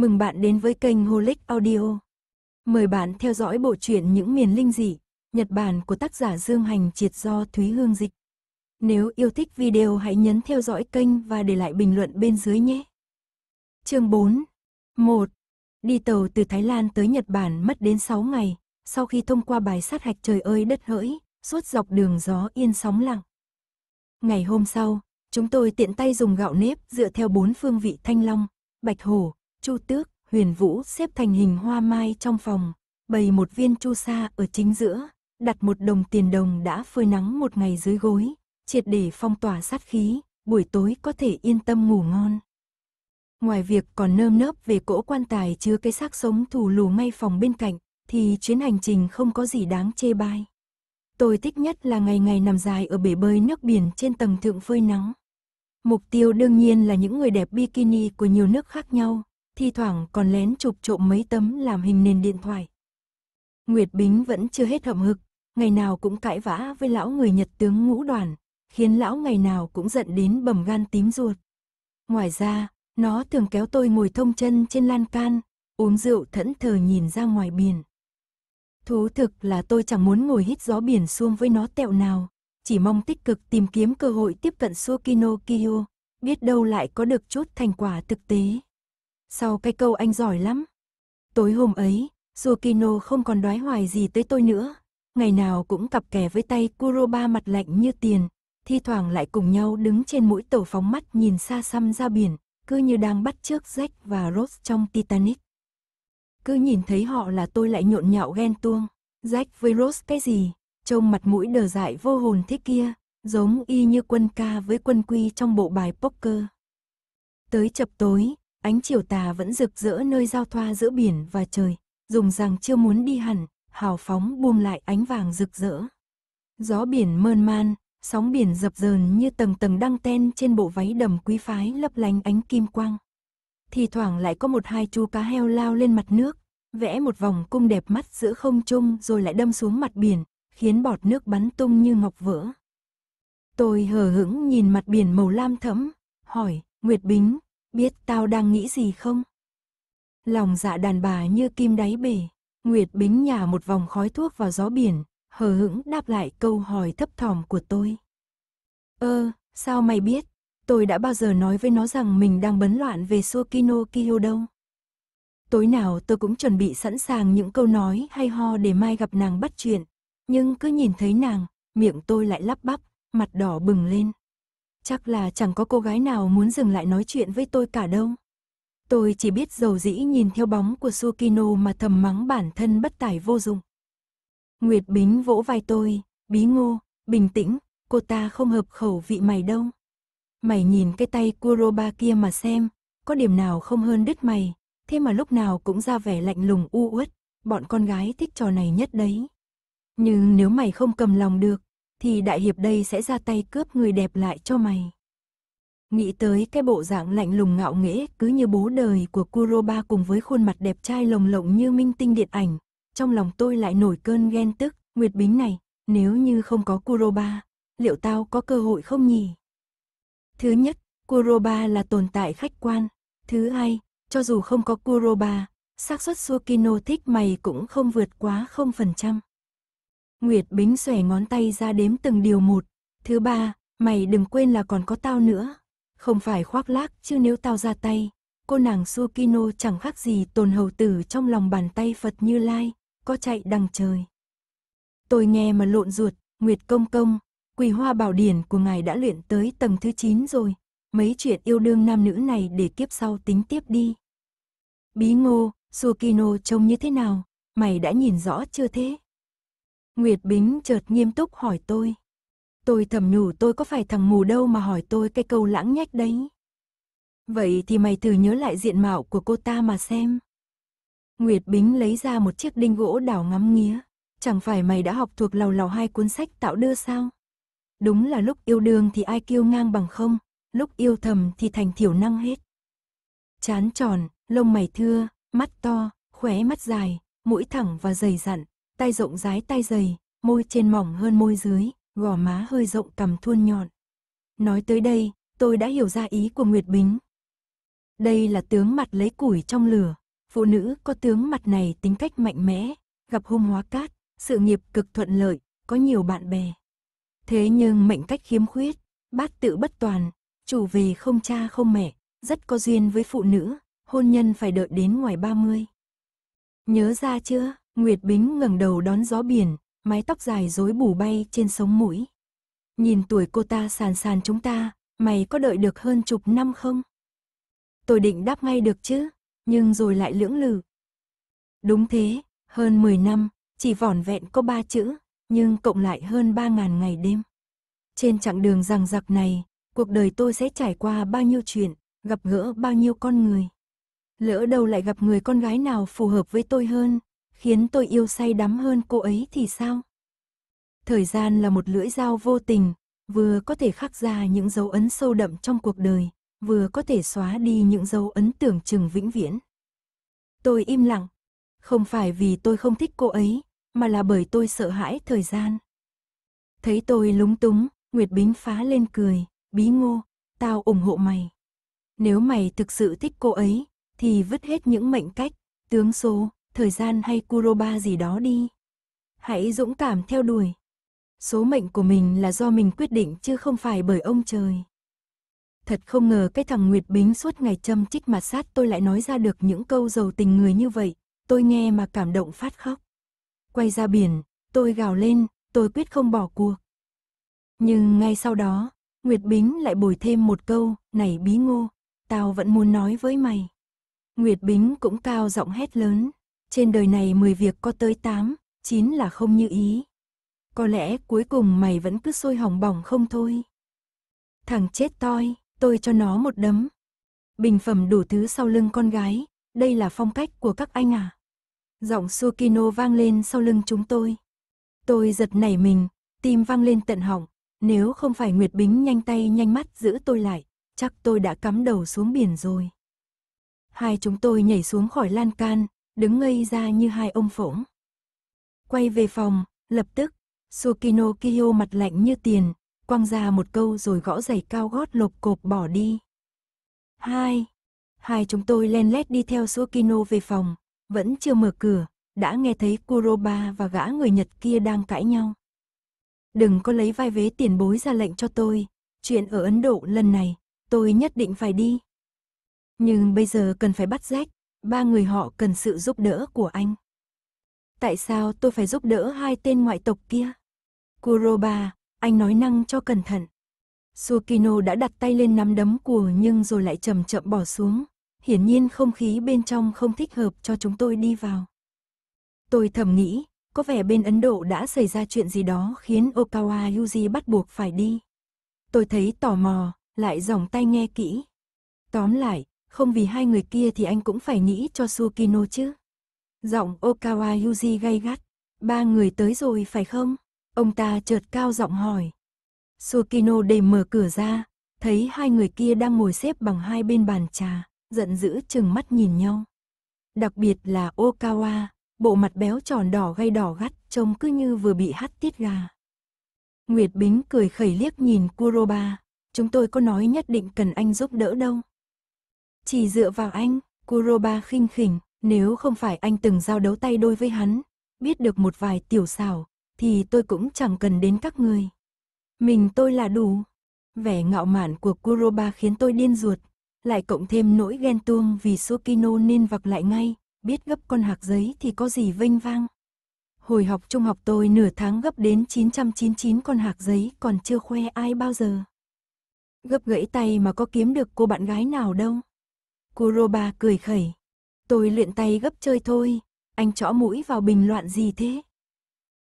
Mừng bạn đến với kênh Holic Audio. Mời bạn theo dõi bộ truyện Những miền linh dị, Nhật Bản của tác giả Dương Hành Triệt do Thúy Hương Dịch. Nếu yêu thích video hãy nhấn theo dõi kênh và để lại bình luận bên dưới nhé. Chương 4 1. Đi tàu từ Thái Lan tới Nhật Bản mất đến 6 ngày, sau khi thông qua bài sát hạch trời ơi đất hỡi, suốt dọc đường gió yên sóng lặng. Ngày hôm sau, chúng tôi tiện tay dùng gạo nếp dựa theo bốn phương vị Thanh Long, Bạch Hổ, Chu Tước, Huyền Vũ xếp thành hình hoa mai trong phòng, bày một viên chu sa ở chính giữa, đặt một đồng tiền đồng đã phơi nắng một ngày dưới gối, triệt để phong tỏa sát khí, buổi tối có thể yên tâm ngủ ngon. Ngoài việc còn nơm nớp về cỗ quan tài chứa cái xác sống thủ lù ngay phòng bên cạnh, thì chuyến hành trình không có gì đáng chê bai. Tôi thích nhất là ngày ngày nằm dài ở bể bơi nước biển trên tầng thượng phơi nắng. Mục tiêu đương nhiên là những người đẹp bikini của nhiều nước khác nhau, thi thoảng còn lén chụp trộm mấy tấm làm hình nền điện thoại. Nguyệt Bính vẫn chưa hết hậm hực, ngày nào cũng cãi vã với lão người Nhật tướng ngũ đoàn, khiến lão ngày nào cũng giận đến bầm gan tím ruột. Ngoài ra, nó thường kéo tôi ngồi thông chân trên lan can, uống rượu thẫn thờ nhìn ra ngoài biển. Thú thực là tôi chẳng muốn ngồi hít gió biển xuông với nó tẹo nào, chỉ mong tích cực tìm kiếm cơ hội tiếp cận Sukino Kiyo, biết đâu lại có được chút thành quả thực tế. Sau cái câu anh giỏi lắm. Tối hôm ấy, Sukino không còn đoái hoài gì tới tôi nữa. Ngày nào cũng cặp kè với tay Kuroba mặt lạnh như tiền, thi thoảng lại cùng nhau đứng trên mũi tàu phóng mắt nhìn xa xăm ra biển, cứ như đang bắt chước Jack và Rose trong Titanic. Cứ nhìn thấy họ là tôi lại nhộn nhạo ghen tuông. Jack với Rose cái gì? Trông mặt mũi đờ dại vô hồn thế kia, giống y như quân ca với quân quy trong bộ bài poker. Tới chập tối, Ánh chiều tà vẫn rực rỡ nơi giao thoa giữa biển và trời, dùng rằng chưa muốn đi hẳn, hào phóng buông lại ánh vàng rực rỡ. Gió biển mơn man, sóng biển dập dờn như tầng tầng đăng ten trên bộ váy đầm quý phái lấp lánh ánh kim quang. Thì thoảng lại có một hai chú cá heo lao lên mặt nước, vẽ một vòng cung đẹp mắt giữa không trung rồi lại đâm xuống mặt biển, khiến bọt nước bắn tung như ngọc vỡ. Tôi hờ hững nhìn mặt biển màu lam thẫm, hỏi, Nguyệt Bính, Biết tao đang nghĩ gì không? Lòng dạ đàn bà như kim đáy bể. Nguyệt Bính nhả một vòng khói thuốc vào gió biển, hờ hững đáp lại câu hỏi thấp thỏm của tôi. Ơ, ờ, sao mày biết? Tôi đã bao giờ nói với nó rằng mình đang bấn loạn về Sokino Kyo đâu. Tối nào tôi cũng chuẩn bị sẵn sàng những câu nói hay ho để mai gặp nàng bắt chuyện. Nhưng cứ nhìn thấy nàng, miệng tôi lại lắp bắp, mặt đỏ bừng lên. Chắc là chẳng có cô gái nào muốn dừng lại nói chuyện với tôi cả đâu. Tôi chỉ biết dầu dĩ nhìn theo bóng của Sukino mà thầm mắng bản thân bất tài vô dụng. Nguyệt Bính vỗ vai tôi, bí ngô, bình tĩnh, cô ta không hợp khẩu vị mày đâu. Mày nhìn cái tay Kuroba kia mà xem, có điểm nào không hơn đứt mày, thế mà lúc nào cũng ra vẻ lạnh lùng u uất, bọn con gái thích trò này nhất đấy. Nhưng nếu mày không cầm lòng được, thì đại hiệp đây sẽ ra tay cướp người đẹp lại cho mày. Nghĩ tới cái bộ dạng lạnh lùng ngạo nghễ cứ như bố đời của Kuroba cùng với khuôn mặt đẹp trai lồng lộng như minh tinh điện ảnh, trong lòng tôi lại nổi cơn ghen tức, Nguyệt Bính này, nếu như không có Kuroba, liệu tao có cơ hội không nhỉ? Thứ nhất, Kuroba là tồn tại khách quan. Thứ hai, cho dù không có Kuroba, xác suất Sukino thích mày cũng không vượt quá 0%. Nguyệt Bính xòe ngón tay ra đếm từng điều một. Thứ ba, mày đừng quên là còn có tao nữa. Không phải khoác lác chứ nếu tao ra tay, cô nàng Sukino chẳng khác gì tồn hầu tử trong lòng bàn tay Phật Như Lai, có chạy đằng trời. Tôi nghe mà lộn ruột, Nguyệt Công Công, quỳ hoa bảo điển của ngài đã luyện tới tầng thứ 9 rồi, mấy chuyện yêu đương nam nữ này để kiếp sau tính tiếp đi. Bí ngô, Sukino trông như thế nào, mày đã nhìn rõ chưa thế? Nguyệt Bính chợt nghiêm túc hỏi tôi. Tôi thầm nhủ tôi có phải thằng mù đâu mà hỏi tôi cái câu lãng nhách đấy. Vậy thì mày thử nhớ lại diện mạo của cô ta mà xem. Nguyệt Bính lấy ra một chiếc đinh gỗ đảo ngắm nghía. Chẳng phải mày đã học thuộc lầu lầu hai cuốn sách tạo đưa sao? Đúng là lúc yêu đương thì ai kiêu ngang bằng không, lúc yêu thầm thì thành thiểu năng hết. Chán tròn, lông mày thưa, mắt to, khóe mắt dài, mũi thẳng và dày dặn, tay rộng rái tay dày, môi trên mỏng hơn môi dưới, gò má hơi rộng cằm thuôn nhọn. Nói tới đây, tôi đã hiểu ra ý của Nguyệt Bính. Đây là tướng mặt lấy củi trong lửa, phụ nữ có tướng mặt này tính cách mạnh mẽ, gặp hung hóa cát, sự nghiệp cực thuận lợi, có nhiều bạn bè. Thế nhưng mệnh cách khiếm khuyết, bát tự bất toàn, chủ về không cha không mẹ, rất có duyên với phụ nữ, hôn nhân phải đợi đến ngoài 30. Nhớ ra chưa? Nguyệt Bính ngẩng đầu đón gió biển, mái tóc dài rối bù bay trên sống mũi. Nhìn tuổi cô ta sàn sàn chúng ta, mày có đợi được hơn chục năm không? Tôi định đáp ngay được chứ, nhưng rồi lại lưỡng lự. Đúng thế, hơn 10 năm, chỉ vỏn vẹn có ba chữ, nhưng cộng lại hơn ba ngàn ngày đêm. Trên chặng đường rằng giặc này, cuộc đời tôi sẽ trải qua bao nhiêu chuyện, gặp gỡ bao nhiêu con người. Lỡ đâu lại gặp người con gái nào phù hợp với tôi hơn, khiến tôi yêu say đắm hơn cô ấy thì sao? Thời gian là một lưỡi dao vô tình, vừa có thể khắc ra những dấu ấn sâu đậm trong cuộc đời, vừa có thể xóa đi những dấu ấn tưởng chừng vĩnh viễn. Tôi im lặng, không phải vì tôi không thích cô ấy, mà là bởi tôi sợ hãi thời gian. Thấy tôi lúng túng, Nguyệt Bính phá lên cười, bí ngô, tao ủng hộ mày. Nếu mày thực sự thích cô ấy, thì vứt hết những mệnh cách, tướng số, thời gian hay Kuroba gì đó đi. Hãy dũng cảm theo đuổi. Số mệnh của mình là do mình quyết định chứ không phải bởi ông trời. Thật không ngờ cái thằng Nguyệt Bính suốt ngày châm chích mặt sát tôi lại nói ra được những câu giàu tình người như vậy, tôi nghe mà cảm động phát khóc. Quay ra biển, tôi gào lên, tôi quyết không bỏ cuộc. Nhưng ngay sau đó, Nguyệt Bính lại bồi thêm một câu, này bí ngô, tao vẫn muốn nói với mày. Nguyệt Bính cũng cao giọng hét lớn trên đời này 10 việc có tới 8, 9 là không như ý. Có lẽ cuối cùng mày vẫn cứ sôi hỏng bỏng không thôi. Thằng chết toi, tôi cho nó một đấm. Bình phẩm đủ thứ sau lưng con gái, đây là phong cách của các anh à? Giọng Sukino vang lên sau lưng chúng tôi. Tôi giật nảy mình, tim vang lên tận họng, nếu không phải Nguyệt Bính nhanh tay nhanh mắt giữ tôi lại, chắc tôi đã cắm đầu xuống biển rồi. Hai chúng tôi nhảy xuống khỏi lan can, đứng ngây ra như hai ông phỗng. Quay về phòng, lập tức, Sukino Kiyo mặt lạnh như tiền, quăng ra một câu rồi gõ giày cao gót lộp cộp bỏ đi. Hai, hai chúng tôi len lét đi theo Sukino về phòng, vẫn chưa mở cửa, đã nghe thấy Kuroba và gã người Nhật kia đang cãi nhau. Đừng có lấy vai vế tiền bối ra lệnh cho tôi, chuyện ở Ấn Độ lần này, tôi nhất định phải đi. Nhưng bây giờ cần phải bắt rách, ba người họ cần sự giúp đỡ của anh. Tại sao tôi phải giúp đỡ hai tên ngoại tộc kia? Kuroba, anh nói năng cho cẩn thận. Sukino đã đặt tay lên nắm đấm của nhưng rồi lại chậm chậm bỏ xuống. Hiển nhiên không khí bên trong không thích hợp cho chúng tôi đi vào. Tôi thầm nghĩ, có vẻ bên Ấn Độ đã xảy ra chuyện gì đó khiến Okawa Yuji bắt buộc phải đi. Tôi thấy tò mò, lại dòng tay nghe kỹ. Tóm lại, không vì hai người kia thì anh cũng phải nghĩ cho Sukino chứ. Giọng Okawa Yuji gay gắt, ba người tới rồi phải không? Ông ta chợt cao giọng hỏi. Sukino để mở cửa ra, thấy hai người kia đang ngồi xếp bằng hai bên bàn trà, giận dữ chừng mắt nhìn nhau. Đặc biệt là Okawa, bộ mặt béo tròn đỏ gay đỏ gắt, trông cứ như vừa bị hắt tiết gà. Nguyệt Bính cười khẩy liếc nhìn Kuroba, chúng tôi có nói nhất định cần anh giúp đỡ đâu. Chỉ dựa vào anh, Kuroba khinh khỉnh, nếu không phải anh từng giao đấu tay đôi với hắn, biết được một vài tiểu xảo, thì tôi cũng chẳng cần đến các người. Mình tôi là đủ. Vẻ ngạo mạn của Kuroba khiến tôi điên ruột, lại cộng thêm nỗi ghen tuông vì Sukino nên vặc lại ngay, biết gấp con hạc giấy thì có gì vinh vang. Hồi học trung học tôi nửa tháng gấp đến 999 con hạc giấy còn chưa khoe ai bao giờ. Gấp gãy tay mà có kiếm được cô bạn gái nào đâu. Kuroba cười khẩy. Tôi luyện tay gấp chơi thôi, anh chõ mũi vào bình loạn gì thế?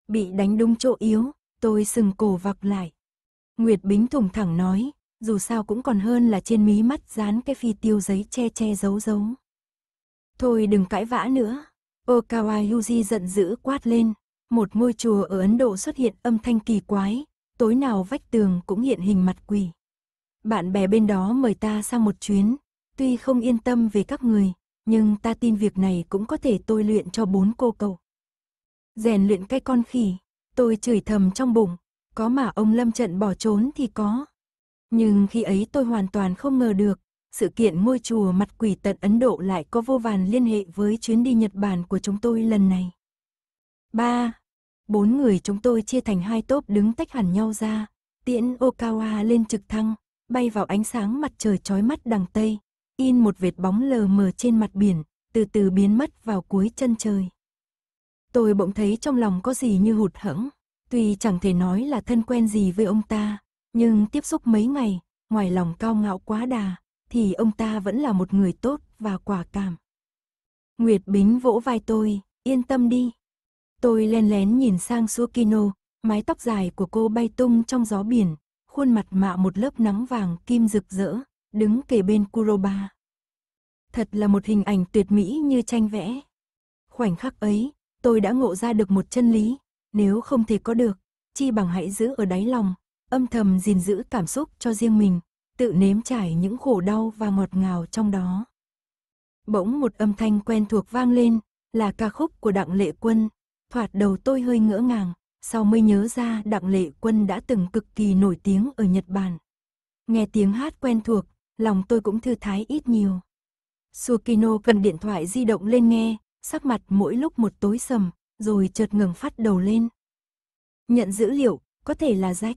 Bị đánh đúng chỗ yếu, tôi sừng cổ vặc lại. Nguyệt Bính thủng thẳng nói, dù sao cũng còn hơn là trên mí mắt dán cái phi tiêu giấy che che giấu giấu. Thôi đừng cãi vã nữa. Okawa Yuji giận dữ quát lên. Một ngôi chùa ở Ấn Độ xuất hiện âm thanh kỳ quái, tối nào vách tường cũng hiện hình mặt quỷ. Bạn bè bên đó mời ta sang một chuyến, Tuy không yên tâm về các người, nhưng ta tin việc này cũng có thể tôi luyện cho bốn cô cậu. Rèn luyện cái con khỉ, tôi chửi thầm trong bụng, có mà ông Lâm Trận bỏ trốn thì có. Nhưng khi ấy tôi hoàn toàn không ngờ được, sự kiện ngôi chùa mặt quỷ tận Ấn Độ lại có vô vàn liên hệ với chuyến đi Nhật Bản của chúng tôi lần này. 3. Bốn người chúng tôi chia thành hai tốp đứng tách hẳn nhau ra, tiễn Okawa lên trực thăng, bay vào ánh sáng mặt trời chói mắt đằng Tây, in một vệt bóng lờ mờ trên mặt biển, từ từ biến mất vào cuối chân trời. Tôi bỗng thấy trong lòng có gì như hụt hẫng, tuy chẳng thể nói là thân quen gì với ông ta, nhưng tiếp xúc mấy ngày, ngoài lòng cao ngạo quá đà, thì ông ta vẫn là một người tốt và quả cảm. Nguyệt Bính vỗ vai tôi, yên tâm đi. Tôi len lén nhìn sang Suokino, mái tóc dài của cô bay tung trong gió biển, khuôn mặt mạ một lớp nắng vàng kim rực rỡ, đứng kề bên Kuroba. Thật là một hình ảnh tuyệt mỹ như tranh vẽ. Khoảnh khắc ấy, tôi đã ngộ ra được một chân lý, nếu không thể có được, chi bằng hãy giữ ở đáy lòng, âm thầm gìn giữ cảm xúc cho riêng mình, tự nếm trải những khổ đau và ngọt ngào trong đó. Bỗng một âm thanh quen thuộc vang lên, là ca khúc của Đặng Lệ Quân, thoạt đầu tôi hơi ngỡ ngàng, sau mới nhớ ra Đặng Lệ Quân đã từng cực kỳ nổi tiếng ở Nhật Bản. Nghe tiếng hát quen thuộc, lòng tôi cũng thư thái ít nhiều. Sukino cần điện thoại di động lên nghe, sắc mặt mỗi lúc một tối sầm, rồi chợt ngừng phát đầu lên. Nhận dữ liệu, có thể là rách.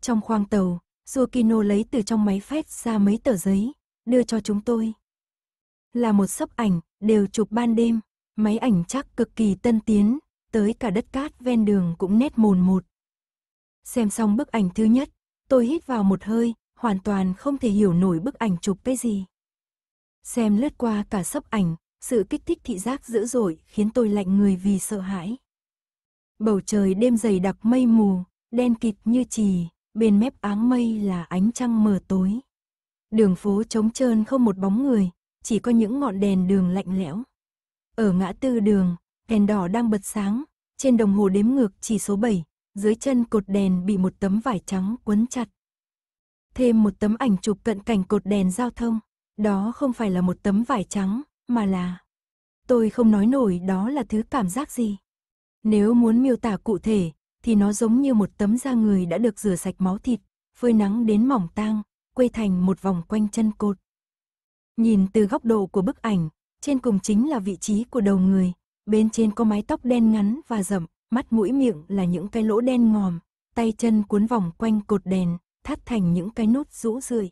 Trong khoang tàu, Sukino lấy từ trong máy phép ra mấy tờ giấy, đưa cho chúng tôi. Là một sấp ảnh, đều chụp ban đêm, máy ảnh chắc cực kỳ tân tiến, tới cả đất cát ven đường cũng nét mồn một. Xem xong bức ảnh thứ nhất, tôi hít vào một hơi, hoàn toàn không thể hiểu nổi bức ảnh chụp cái gì. Xem lướt qua cả sấp ảnh, sự kích thích thị giác dữ dội khiến tôi lạnh người vì sợ hãi. Bầu trời đêm dày đặc mây mù, đen kịt như trì bên mép áng mây là ánh trăng mờ tối. Đường phố trống trơn không một bóng người, chỉ có những ngọn đèn đường lạnh lẽo. Ở ngã tư đường, đèn đỏ đang bật sáng, trên đồng hồ đếm ngược chỉ số 7, dưới chân cột đèn bị một tấm vải trắng quấn chặt thêm một tấm ảnh chụp cận cảnh cột đèn giao thông. Đó không phải là một tấm vải trắng, mà là... Tôi không nói nổi đó là thứ cảm giác gì. Nếu muốn miêu tả cụ thể, thì nó giống như một tấm da người đã được rửa sạch máu thịt, phơi nắng đến mỏng tang, quây thành một vòng quanh chân cột. Nhìn từ góc độ của bức ảnh, trên cùng chính là vị trí của đầu người, bên trên có mái tóc đen ngắn và rậm, mắt mũi miệng là những cái lỗ đen ngòm, tay chân cuốn vòng quanh cột đèn, thắt thành những cái nốt rũ rượi.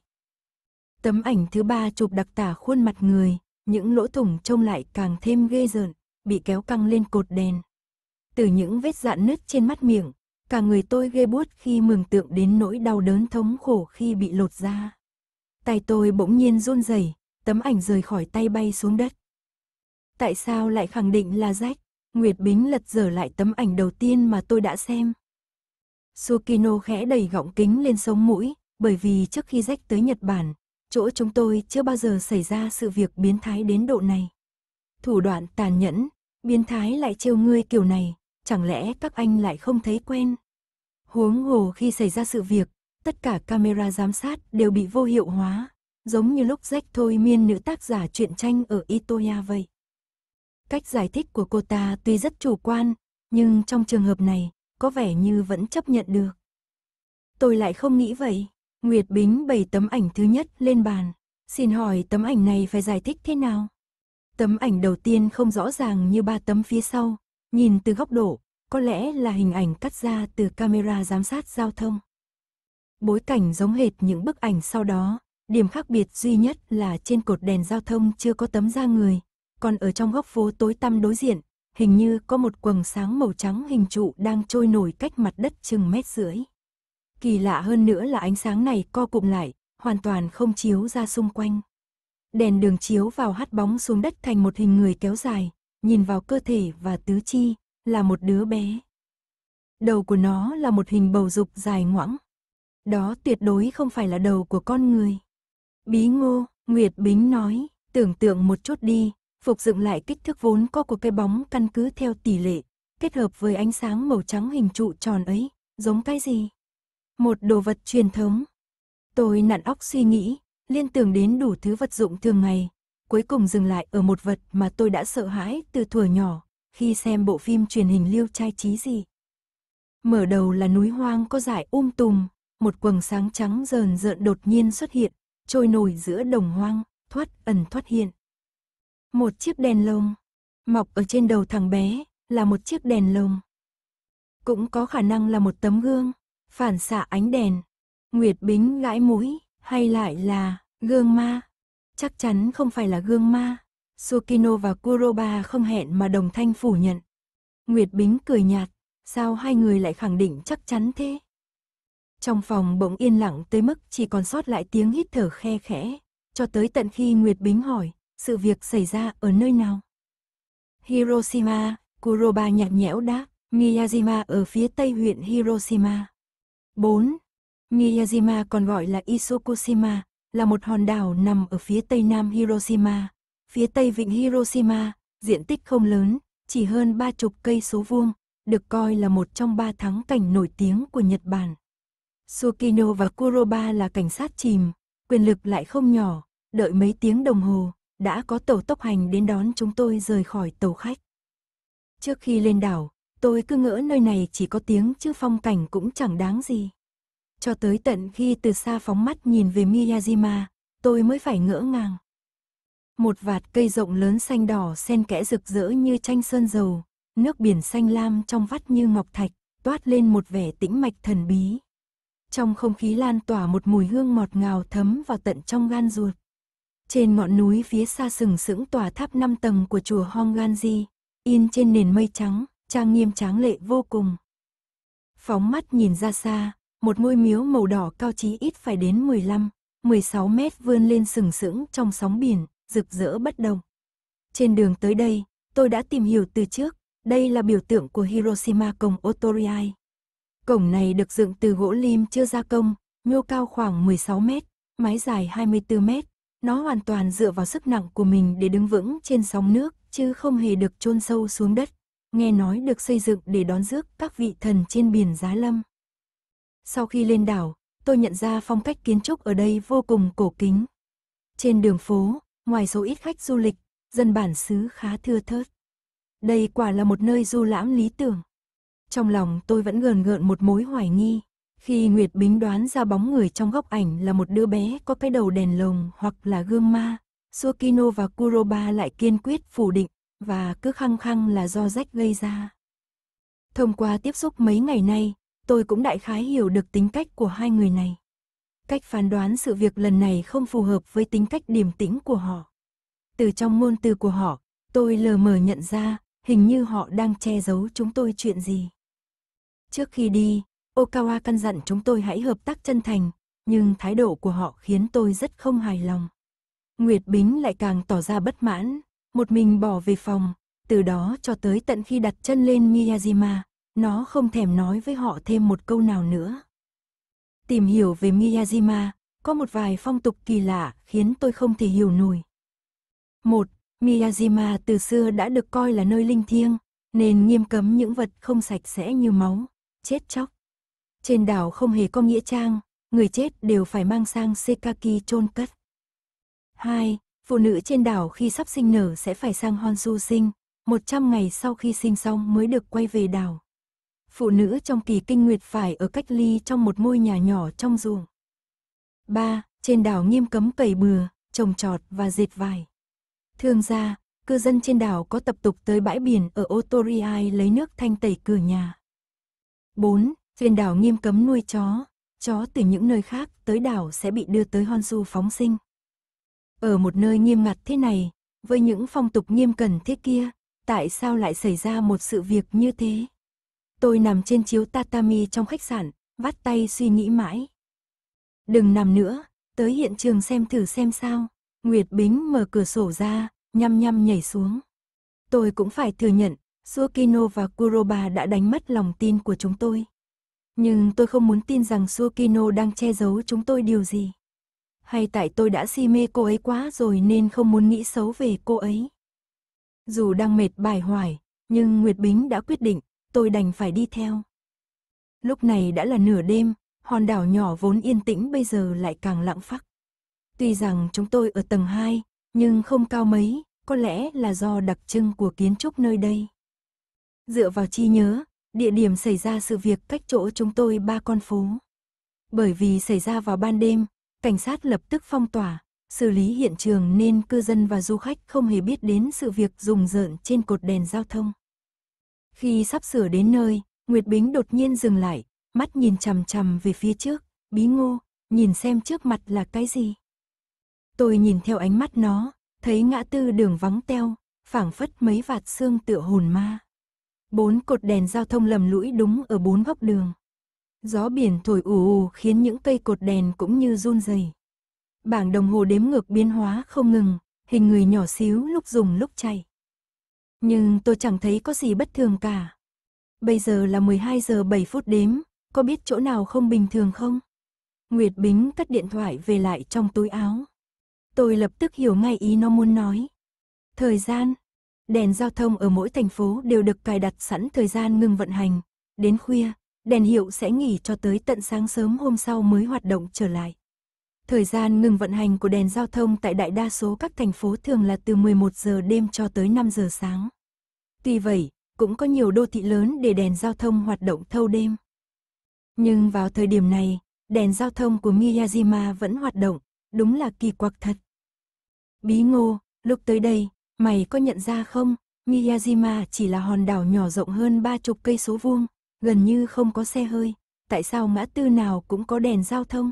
Tấm ảnh thứ ba chụp đặc tả khuôn mặt người, những lỗ thủng trông lại càng thêm ghê rợn, bị kéo căng lên cột đèn. Từ những vết dạn nứt trên mắt miệng, cả người tôi ghê buốt khi mường tượng đến nỗi đau đớn thống khổ khi bị lột da. Tay tôi bỗng nhiên run rẩy, tấm ảnh rời khỏi tay bay xuống đất. Tại sao lại khẳng định là rách? Nguyệt Bính lật dở lại tấm ảnh đầu tiên mà tôi đã xem, Sukino khẽ đẩy gọng kính lên sống mũi, bởi vì trước khi rách tới Nhật Bản, chỗ chúng tôi chưa bao giờ xảy ra sự việc biến thái đến độ này. Thủ đoạn tàn nhẫn, biến thái lại trêu ngươi kiểu này, chẳng lẽ các anh lại không thấy quen? Huống hồ khi xảy ra sự việc, tất cả camera giám sát đều bị vô hiệu hóa, giống như lúc rách thôi miên nữ tác giả truyện tranh ở Itoya vậy. Cách giải thích của cô ta tuy rất chủ quan, nhưng trong trường hợp này, có vẻ như vẫn chấp nhận được. Tôi lại không nghĩ vậy. Nguyệt Bính bày tấm ảnh thứ nhất lên bàn. Xin hỏi tấm ảnh này phải giải thích thế nào? Tấm ảnh đầu tiên không rõ ràng như ba tấm phía sau. Nhìn từ góc độ, có lẽ là hình ảnh cắt ra từ camera giám sát giao thông. Bối cảnh giống hệt những bức ảnh sau đó, điểm khác biệt duy nhất là trên cột đèn giao thông chưa có tấm da người, còn ở trong góc phố tối tăm đối diện, hình như có một quầng sáng màu trắng hình trụ đang trôi nổi cách mặt đất chừng mét rưỡi. Kỳ lạ hơn nữa là ánh sáng này co cụm lại, hoàn toàn không chiếu ra xung quanh. Đèn đường chiếu vào hắt bóng xuống đất thành một hình người kéo dài, nhìn vào cơ thể và tứ chi, là một đứa bé. Đầu của nó là một hình bầu dục dài ngoẵng. Đó tuyệt đối không phải là đầu của con người. Bí ngô, Nguyệt Bính nói, tưởng tượng một chút đi, phục dựng lại kích thước vốn có của cái bóng căn cứ theo tỷ lệ, kết hợp với ánh sáng màu trắng hình trụ tròn ấy, giống cái gì? Một đồ vật truyền thống. Tôi nặn óc suy nghĩ, liên tưởng đến đủ thứ vật dụng thường ngày, cuối cùng dừng lại ở một vật mà tôi đã sợ hãi từ thuở nhỏ, khi xem bộ phim truyền hình liêu trai trí gì. Mở đầu là núi hoang có dải um tùm, một quầng sáng trắng rờn rợn đột nhiên xuất hiện, trôi nổi giữa đồng hoang, thoát ẩn thoát hiện. Một chiếc đèn lồng mọc ở trên đầu thằng bé là một chiếc đèn lồng. Cũng có khả năng là một tấm gương, phản xạ ánh đèn. Nguyệt Bính gãi mũi, hay lại là gương ma. Chắc chắn không phải là gương ma. Sukino và Kuroba không hẹn mà đồng thanh phủ nhận. Nguyệt Bính cười nhạt, sao hai người lại khẳng định chắc chắn thế? Trong phòng bỗng yên lặng tới mức chỉ còn sót lại tiếng hít thở khe khẽ, cho tới tận khi Nguyệt Bính hỏi, sự việc xảy ra ở nơi nào? Hiroshima, Kuroba nhạt nhẽo đáp, Miyajima ở phía tây huyện Hiroshima. 4. Miyajima còn gọi là Isokushima, là một hòn đảo nằm ở phía tây nam Hiroshima, phía tây vịnh Hiroshima, diện tích không lớn, chỉ hơn ba chục cây số vuông, được coi là một trong ba thắng cảnh nổi tiếng của Nhật Bản. Sukino và Kuroba là cảnh sát chìm, quyền lực lại không nhỏ, đợi mấy tiếng đồng hồ, đã có tàu tốc hành đến đón chúng tôi rời khỏi tàu khách. Trước khi lên đảo, tôi cứ ngỡ nơi này chỉ có tiếng chứ phong cảnh cũng chẳng đáng gì. Cho tới tận khi từ xa phóng mắt nhìn về Miyajima, tôi mới phải ngỡ ngàng. Một vạt cây rộng lớn xanh đỏ xen kẽ rực rỡ như tranh sơn dầu, nước biển xanh lam trong vắt như ngọc thạch, toát lên một vẻ tĩnh mạch thần bí. Trong không khí lan tỏa một mùi hương ngọt ngào thấm vào tận trong gan ruột. Trên ngọn núi phía xa sừng sững tòa tháp 5 tầng của chùa Hongganji, in trên nền mây trắng, trang nghiêm tráng lệ vô cùng. Phóng mắt nhìn ra xa, một ngôi miếu màu đỏ cao chí ít phải đến 15, 16 mét vươn lên sừng sững trong sóng biển, rực rỡ bất đồng. Trên đường tới đây, tôi đã tìm hiểu từ trước, đây là biểu tượng của Hiroshima cổng Otoriai. Cổng này được dựng từ gỗ lim chưa gia công, nhô cao khoảng 16 mét, mái dài 24 mét, nó hoàn toàn dựa vào sức nặng của mình để đứng vững trên sóng nước, chứ không hề được chôn sâu xuống đất. Nghe nói được xây dựng để đón rước các vị thần trên biển Giá Lâm. Sau khi lên đảo, tôi nhận ra phong cách kiến trúc ở đây vô cùng cổ kính. Trên đường phố, ngoài số ít khách du lịch, dân bản xứ khá thưa thớt. Đây quả là một nơi du lãm lý tưởng. Trong lòng tôi vẫn gờn gợn một mối hoài nghi. Khi Nguyệt Bính đoán ra bóng người trong góc ảnh là một đứa bé có cái đầu đèn lồng hoặc là gương ma, Sokino và Kuroba lại kiên quyết phủ định và cứ khăng khăng là do rách gây ra. Thông qua tiếp xúc mấy ngày nay, tôi cũng đại khái hiểu được tính cách của hai người này. Cách phán đoán sự việc lần này không phù hợp với tính cách điềm tĩnh của họ. Từ trong ngôn từ của họ, tôi lờ mờ nhận ra, hình như họ đang che giấu chúng tôi chuyện gì. Trước khi đi, Okawa căn dặn chúng tôi hãy hợp tác chân thành, nhưng thái độ của họ khiến tôi rất không hài lòng. Nguyệt Bính lại càng tỏ ra bất mãn, một mình bỏ về phòng, từ đó cho tới tận khi đặt chân lên Miyajima, nó không thèm nói với họ thêm một câu nào nữa. Tìm hiểu về Miyajima, có một vài phong tục kỳ lạ khiến tôi không thể hiểu nổi. Một, Miyajima từ xưa đã được coi là nơi linh thiêng, nên nghiêm cấm những vật không sạch sẽ như máu, chết chóc, trên đảo không hề có nghĩa trang, người chết đều phải mang sang Sekaki chôn cất. 2. Phụ nữ trên đảo khi sắp sinh nở sẽ phải sang Honshu sinh, 100 ngày sau khi sinh xong mới được quay về đảo. Phụ nữ trong kỳ kinh nguyệt phải ở cách ly trong một ngôi nhà nhỏ trong ruộng. 3. Trên đảo nghiêm cấm cày bừa, trồng trọt và dệt vải. thường ra cư dân trên đảo có tập tục tới bãi biển ở Otoriai lấy nước thanh tẩy cửa nhà. 4. Trên đảo nghiêm cấm nuôi chó, chó từ những nơi khác tới đảo sẽ bị đưa tới Honshu phóng sinh. Ở một nơi nghiêm ngặt thế này, với những phong tục nghiêm cẩn thế kia, tại sao lại xảy ra một sự việc như thế? Tôi nằm trên chiếu tatami trong khách sạn, vắt tay suy nghĩ mãi. Đừng nằm nữa, tới hiện trường xem thử xem sao. Nguyệt Bính mở cửa sổ ra, nhăm nhăm nhảy xuống. Tôi cũng phải thừa nhận, Suokino và Kuroba đã đánh mất lòng tin của chúng tôi. Nhưng tôi không muốn tin rằng Sukino đang che giấu chúng tôi điều gì. Hay tại tôi đã si mê cô ấy quá rồi nên không muốn nghĩ xấu về cô ấy. Dù đang mệt bài hoài, nhưng Nguyệt Bính đã quyết định, tôi đành phải đi theo. Lúc này đã là nửa đêm, hòn đảo nhỏ vốn yên tĩnh bây giờ lại càng lặng phắc. Tuy rằng chúng tôi ở tầng 2, nhưng không cao mấy, có lẽ là do đặc trưng của kiến trúc nơi đây. Dựa vào chi nhớ, Địa điểm xảy ra sự việc cách chỗ chúng tôi ba con phố. Bởi vì xảy ra vào ban đêm, cảnh sát lập tức phong tỏa, xử lý hiện trường nên cư dân và du khách không hề biết đến sự việc rùng rợn trên cột đèn giao thông. Khi sắp sửa đến nơi, Nguyệt Bính đột nhiên dừng lại, mắt nhìn chằm chằm về phía trước, bí ngô, nhìn xem trước mặt là cái gì. Tôi nhìn theo ánh mắt nó, thấy ngã tư đường vắng teo, phảng phất mấy vạt xương tựa hồn ma. Bốn cột đèn giao thông lầm lũi đúng ở bốn góc đường. Gió biển thổi ù ù khiến những cây cột đèn cũng như run rẩy. Bảng đồng hồ đếm ngược biến hóa không ngừng, hình người nhỏ xíu lúc dùng lúc chạy. Nhưng tôi chẳng thấy có gì bất thường cả. Bây giờ là 12 giờ 7 phút đếm, có biết chỗ nào không bình thường không? Nguyệt Bính cất điện thoại về lại trong túi áo. Tôi lập tức hiểu ngay ý nó muốn nói. Thời gian, Đèn giao thông ở mỗi thành phố đều được cài đặt sẵn thời gian ngừng vận hành. Đến khuya, đèn hiệu sẽ nghỉ cho tới tận sáng sớm hôm sau mới hoạt động trở lại. Thời gian ngừng vận hành của đèn giao thông tại đại đa số các thành phố thường là từ 11 giờ đêm cho tới 5 giờ sáng. Tuy vậy, cũng có nhiều đô thị lớn để đèn giao thông hoạt động thâu đêm. Nhưng vào thời điểm này, đèn giao thông của Miyajima vẫn hoạt động, đúng là kỳ quặc thật. Bí ngô, lúc tới đây, Mày có nhận ra không, Miyajima chỉ là hòn đảo nhỏ rộng hơn ba chục cây số vuông, gần như không có xe hơi, tại sao ngã tư nào cũng có đèn giao thông?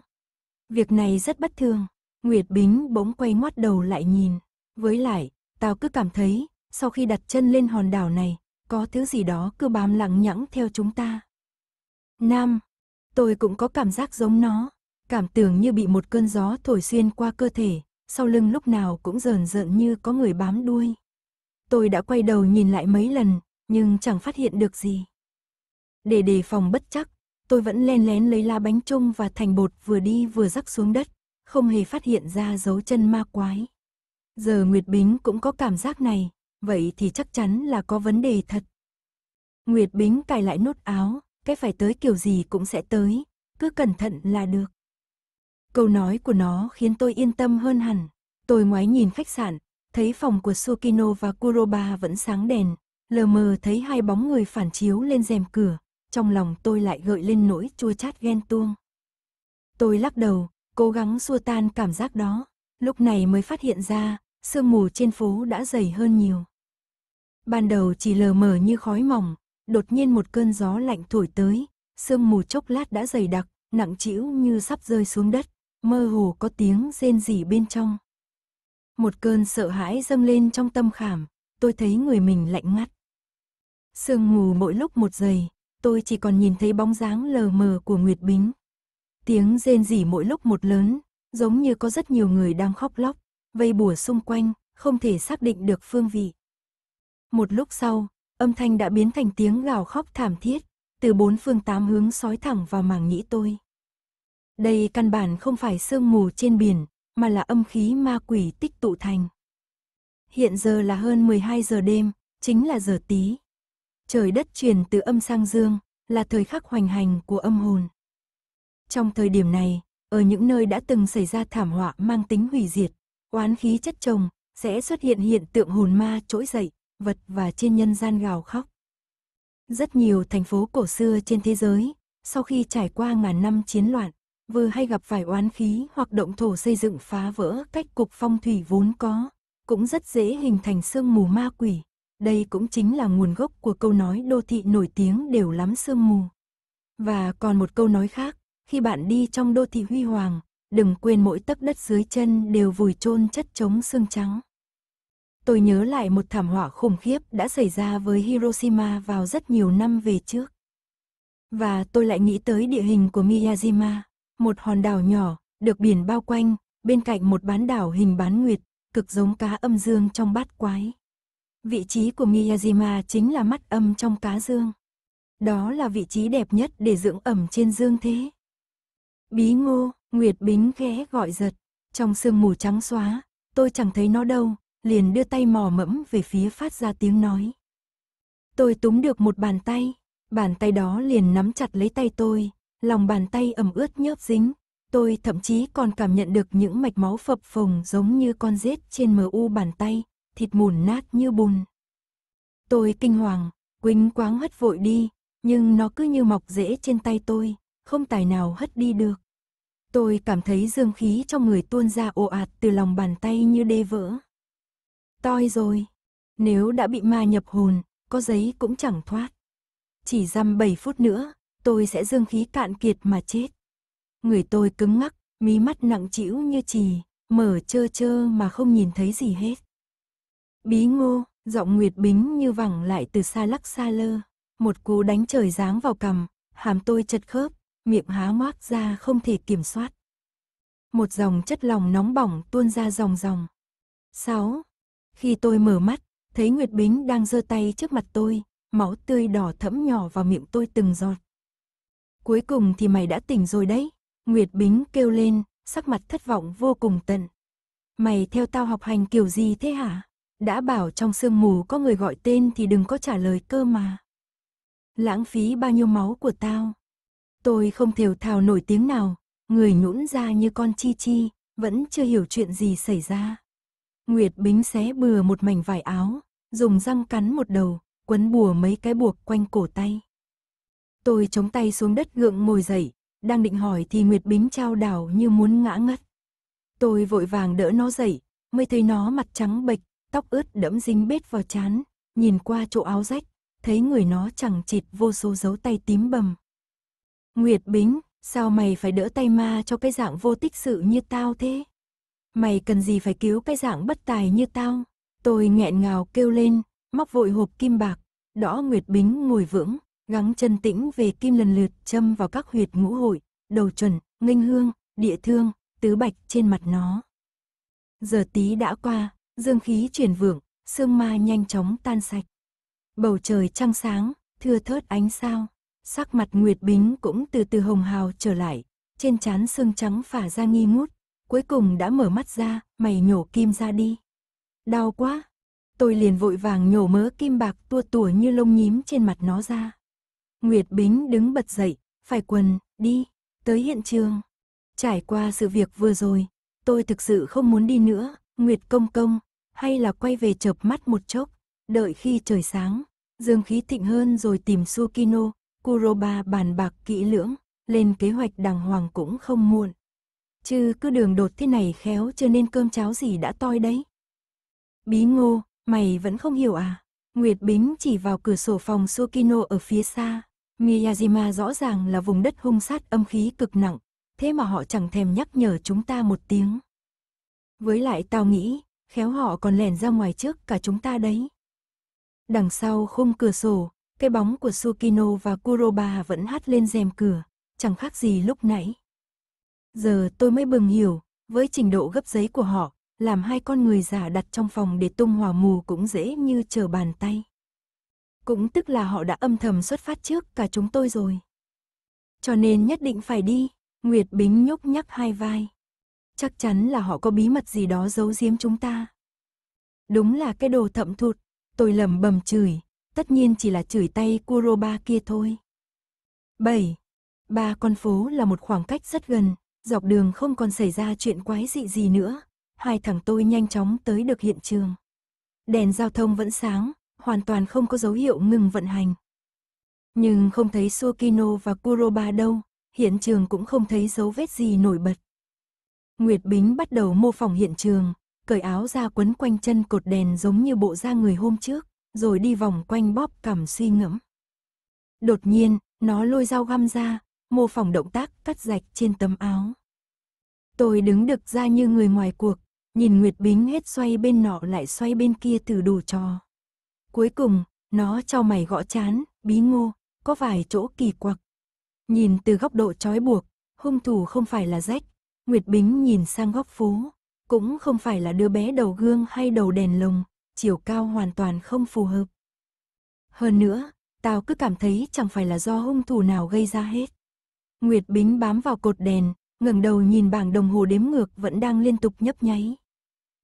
Việc này rất bất thường, Nguyệt Bính bỗng quay ngoắt đầu lại nhìn, với lại, tao cứ cảm thấy, sau khi đặt chân lên hòn đảo này, có thứ gì đó cứ bám lẳng nhẳng theo chúng ta. Nam, tôi cũng có cảm giác giống nó, cảm tưởng như bị một cơn gió thổi xuyên qua cơ thể, sau lưng lúc nào cũng rờn rợn như có người bám đuôi. Tôi đã quay đầu nhìn lại mấy lần, nhưng chẳng phát hiện được gì. Để đề phòng bất chắc, tôi vẫn len lén lấy la bánh trung và thành bột vừa đi vừa rắc xuống đất, không hề phát hiện ra dấu chân ma quái. Giờ Nguyệt Bính cũng có cảm giác này, vậy thì chắc chắn là có vấn đề thật. Nguyệt Bính cài lại nút áo, cái phải tới kiểu gì cũng sẽ tới, cứ cẩn thận là được. Câu nói của nó khiến tôi yên tâm hơn hẳn. Tôi ngoái nhìn khách sạn, thấy phòng của Sukino và Kuroba vẫn sáng đèn, lờ mờ thấy hai bóng người phản chiếu lên rèm cửa, trong lòng tôi lại gợi lên nỗi chua chát ghen tuông. Tôi lắc đầu, cố gắng xua tan cảm giác đó, lúc này mới phát hiện ra, sương mù trên phố đã dày hơn nhiều. Ban đầu chỉ lờ mờ như khói mỏng, đột nhiên một cơn gió lạnh thổi tới, sương mù chốc lát đã dày đặc, nặng trĩu như sắp rơi xuống đất mơ hồ có tiếng rên rỉ bên trong. Một cơn sợ hãi dâng lên trong tâm khảm, tôi thấy người mình lạnh ngắt. Sương mù mỗi lúc một giây, tôi chỉ còn nhìn thấy bóng dáng lờ mờ của Nguyệt Bính. Tiếng rên rỉ mỗi lúc một lớn, giống như có rất nhiều người đang khóc lóc, vây bùa xung quanh, không thể xác định được phương vị. Một lúc sau, âm thanh đã biến thành tiếng gào khóc thảm thiết, từ bốn phương tám hướng sói thẳng vào màng nhĩ tôi. Đây căn bản không phải sương mù trên biển, mà là âm khí ma quỷ tích tụ thành. Hiện giờ là hơn 12 giờ đêm, chính là giờ tí. Trời đất chuyển từ âm sang dương, là thời khắc hoành hành của âm hồn. Trong thời điểm này, ở những nơi đã từng xảy ra thảm họa mang tính hủy diệt, oán khí chất chồng, sẽ xuất hiện hiện tượng hồn ma trỗi dậy, vật và trên nhân gian gào khóc. Rất nhiều thành phố cổ xưa trên thế giới, sau khi trải qua ngàn năm chiến loạn, vừa hay gặp phải oán khí hoặc động thổ xây dựng phá vỡ cách cục phong thủy vốn có, cũng rất dễ hình thành sương mù ma quỷ. Đây cũng chính là nguồn gốc của câu nói đô thị nổi tiếng đều lắm sương mù. Và còn một câu nói khác, khi bạn đi trong đô thị huy hoàng, đừng quên mỗi tấc đất dưới chân đều vùi chôn chất chống xương trắng. Tôi nhớ lại một thảm họa khủng khiếp đã xảy ra với Hiroshima vào rất nhiều năm về trước. Và tôi lại nghĩ tới địa hình của Miyajima một hòn đảo nhỏ, được biển bao quanh, bên cạnh một bán đảo hình bán nguyệt, cực giống cá âm dương trong bát quái. Vị trí của Miyajima chính là mắt âm trong cá dương. Đó là vị trí đẹp nhất để dưỡng ẩm trên dương thế. Bí ngô, Nguyệt Bính ghé gọi giật, trong sương mù trắng xóa, tôi chẳng thấy nó đâu, liền đưa tay mò mẫm về phía phát ra tiếng nói. Tôi túm được một bàn tay, bàn tay đó liền nắm chặt lấy tay tôi, lòng bàn tay ẩm ướt nhớp dính. Tôi thậm chí còn cảm nhận được những mạch máu phập phồng giống như con rết trên mờ u bàn tay, thịt mùn nát như bùn. Tôi kinh hoàng, quỳnh quáng hất vội đi, nhưng nó cứ như mọc rễ trên tay tôi, không tài nào hất đi được. Tôi cảm thấy dương khí trong người tuôn ra ồ ạt từ lòng bàn tay như đê vỡ. Toi rồi, nếu đã bị ma nhập hồn, có giấy cũng chẳng thoát. Chỉ dăm 7 phút nữa, tôi sẽ dương khí cạn kiệt mà chết. Người tôi cứng ngắc, mí mắt nặng trĩu như chì, mở trơ trơ mà không nhìn thấy gì hết. Bí ngô, giọng Nguyệt Bính như vẳng lại từ xa lắc xa lơ, một cú đánh trời giáng vào cằm, hàm tôi chật khớp, miệng há ngoác ra không thể kiểm soát. Một dòng chất lòng nóng bỏng tuôn ra dòng dòng. 6. Khi tôi mở mắt, thấy Nguyệt Bính đang giơ tay trước mặt tôi, máu tươi đỏ thẫm nhỏ vào miệng tôi từng giọt cuối cùng thì mày đã tỉnh rồi đấy. Nguyệt Bính kêu lên, sắc mặt thất vọng vô cùng tận. Mày theo tao học hành kiểu gì thế hả? Đã bảo trong sương mù có người gọi tên thì đừng có trả lời cơ mà. Lãng phí bao nhiêu máu của tao. Tôi không thều thào nổi tiếng nào, người nhũn ra như con chi chi, vẫn chưa hiểu chuyện gì xảy ra. Nguyệt Bính xé bừa một mảnh vải áo, dùng răng cắn một đầu, quấn bùa mấy cái buộc quanh cổ tay. Tôi chống tay xuống đất gượng ngồi dậy, đang định hỏi thì Nguyệt Bính trao đảo như muốn ngã ngất. Tôi vội vàng đỡ nó dậy, mới thấy nó mặt trắng bệch, tóc ướt đẫm dính bết vào chán, nhìn qua chỗ áo rách, thấy người nó chẳng chịt vô số dấu tay tím bầm. Nguyệt Bính, sao mày phải đỡ tay ma cho cái dạng vô tích sự như tao thế? Mày cần gì phải cứu cái dạng bất tài như tao? Tôi nghẹn ngào kêu lên, móc vội hộp kim bạc, đỏ Nguyệt Bính ngồi vững, gắng chân tĩnh về kim lần lượt châm vào các huyệt ngũ hội, đầu chuẩn, nghênh hương, địa thương, tứ bạch trên mặt nó. Giờ tí đã qua, dương khí chuyển vượng, sương ma nhanh chóng tan sạch. Bầu trời trăng sáng, thưa thớt ánh sao, sắc mặt Nguyệt Bính cũng từ từ hồng hào trở lại, trên trán sương trắng phả ra nghi ngút, cuối cùng đã mở mắt ra, mày nhổ kim ra đi. Đau quá, tôi liền vội vàng nhổ mớ kim bạc tua tủa như lông nhím trên mặt nó ra. Nguyệt Bính đứng bật dậy, phải quần, đi, tới hiện trường. Trải qua sự việc vừa rồi, tôi thực sự không muốn đi nữa, Nguyệt công công, hay là quay về chợp mắt một chốc, đợi khi trời sáng, dương khí thịnh hơn rồi tìm Sukino, Kuroba bàn bạc kỹ lưỡng, lên kế hoạch đàng hoàng cũng không muộn. Chứ cứ đường đột thế này khéo chưa nên cơm cháo gì đã toi đấy. Bí ngô, mày vẫn không hiểu à? Nguyệt Bính chỉ vào cửa sổ phòng Sukino ở phía xa, Miyajima rõ ràng là vùng đất hung sát âm khí cực nặng, thế mà họ chẳng thèm nhắc nhở chúng ta một tiếng. Với lại tao nghĩ, khéo họ còn lèn ra ngoài trước cả chúng ta đấy. Đằng sau khung cửa sổ, cái bóng của Sukino và Kuroba vẫn hắt lên rèm cửa, chẳng khác gì lúc nãy. Giờ tôi mới bừng hiểu, với trình độ gấp giấy của họ, làm hai con người giả đặt trong phòng để tung hòa mù cũng dễ như chờ bàn tay cũng tức là họ đã âm thầm xuất phát trước cả chúng tôi rồi. Cho nên nhất định phải đi, Nguyệt Bính nhúc nhắc hai vai. Chắc chắn là họ có bí mật gì đó giấu giếm chúng ta. Đúng là cái đồ thậm thụt, tôi lầm bầm chửi, tất nhiên chỉ là chửi tay Kuroba kia thôi. 7. Ba con phố là một khoảng cách rất gần, dọc đường không còn xảy ra chuyện quái dị gì nữa. Hai thằng tôi nhanh chóng tới được hiện trường. Đèn giao thông vẫn sáng, hoàn toàn không có dấu hiệu ngừng vận hành. Nhưng không thấy Sukino và Kuroba đâu, hiện trường cũng không thấy dấu vết gì nổi bật. Nguyệt Bính bắt đầu mô phỏng hiện trường, cởi áo ra quấn quanh chân cột đèn giống như bộ da người hôm trước, rồi đi vòng quanh bóp cằm suy ngẫm. Đột nhiên, nó lôi dao găm ra, mô phỏng động tác cắt rạch trên tấm áo. Tôi đứng được ra như người ngoài cuộc, nhìn Nguyệt Bính hết xoay bên nọ lại xoay bên kia từ đủ trò. Cuối cùng, nó trao mày gõ chán, bí ngô, có vài chỗ kỳ quặc. Nhìn từ góc độ trói buộc, hung thủ không phải là rách. Nguyệt Bính nhìn sang góc phố, cũng không phải là đứa bé đầu gương hay đầu đèn lồng, chiều cao hoàn toàn không phù hợp. Hơn nữa, tao cứ cảm thấy chẳng phải là do hung thủ nào gây ra hết. Nguyệt Bính bám vào cột đèn, ngẩng đầu nhìn bảng đồng hồ đếm ngược vẫn đang liên tục nhấp nháy.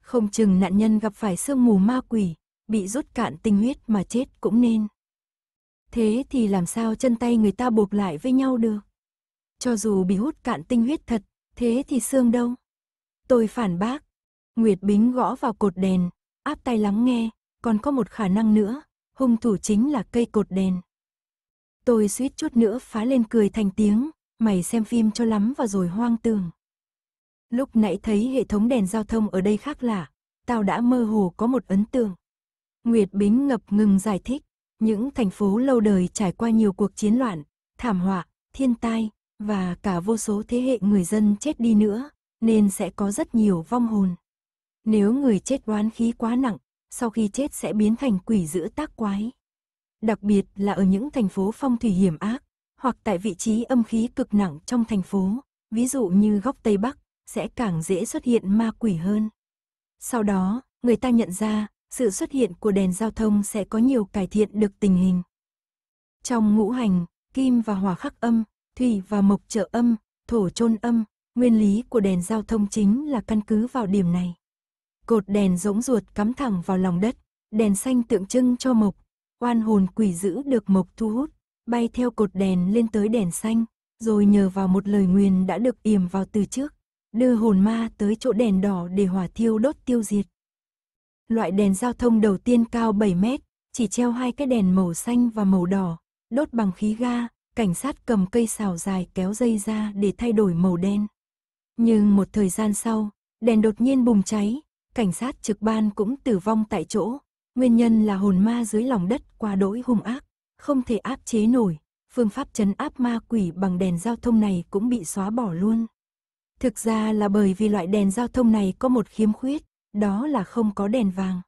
Không chừng nạn nhân gặp phải sương mù ma quỷ, bị rút cạn tinh huyết mà chết cũng nên. Thế thì làm sao chân tay người ta buộc lại với nhau được? Cho dù bị hút cạn tinh huyết thật, thế thì xương đâu? Tôi phản bác. Nguyệt Bính gõ vào cột đèn, áp tay lắng nghe, còn có một khả năng nữa, hung thủ chính là cây cột đèn. Tôi suýt chút nữa phá lên cười thành tiếng, mày xem phim cho lắm và rồi hoang tưởng. Lúc nãy thấy hệ thống đèn giao thông ở đây khác lạ, tao đã mơ hồ có một ấn tượng. Nguyệt Bính ngập ngừng giải thích, những thành phố lâu đời trải qua nhiều cuộc chiến loạn, thảm họa, thiên tai, và cả vô số thế hệ người dân chết đi nữa, nên sẽ có rất nhiều vong hồn. Nếu người chết oán khí quá nặng, sau khi chết sẽ biến thành quỷ giữ tác quái. Đặc biệt là ở những thành phố phong thủy hiểm ác, hoặc tại vị trí âm khí cực nặng trong thành phố, ví dụ như góc Tây Bắc, sẽ càng dễ xuất hiện ma quỷ hơn. Sau đó, người ta nhận ra, sự xuất hiện của đèn giao thông sẽ có nhiều cải thiện được tình hình. Trong ngũ hành, kim và hỏa khắc âm, thủy và mộc trợ âm, thổ trôn âm, nguyên lý của đèn giao thông chính là căn cứ vào điểm này. Cột đèn rỗng ruột cắm thẳng vào lòng đất, đèn xanh tượng trưng cho mộc, oan hồn quỷ giữ được mộc thu hút, bay theo cột đèn lên tới đèn xanh, rồi nhờ vào một lời nguyền đã được yểm vào từ trước, đưa hồn ma tới chỗ đèn đỏ để hỏa thiêu đốt tiêu diệt. Loại đèn giao thông đầu tiên cao 7 mét, chỉ treo hai cái đèn màu xanh và màu đỏ, đốt bằng khí ga, cảnh sát cầm cây xào dài kéo dây ra để thay đổi màu đen. Nhưng một thời gian sau, đèn đột nhiên bùng cháy, cảnh sát trực ban cũng tử vong tại chỗ, nguyên nhân là hồn ma dưới lòng đất quá đỗi hung ác, không thể áp chế nổi, phương pháp chấn áp ma quỷ bằng đèn giao thông này cũng bị xóa bỏ luôn. Thực ra là bởi vì loại đèn giao thông này có một khiếm khuyết, đó là không có đèn vàng.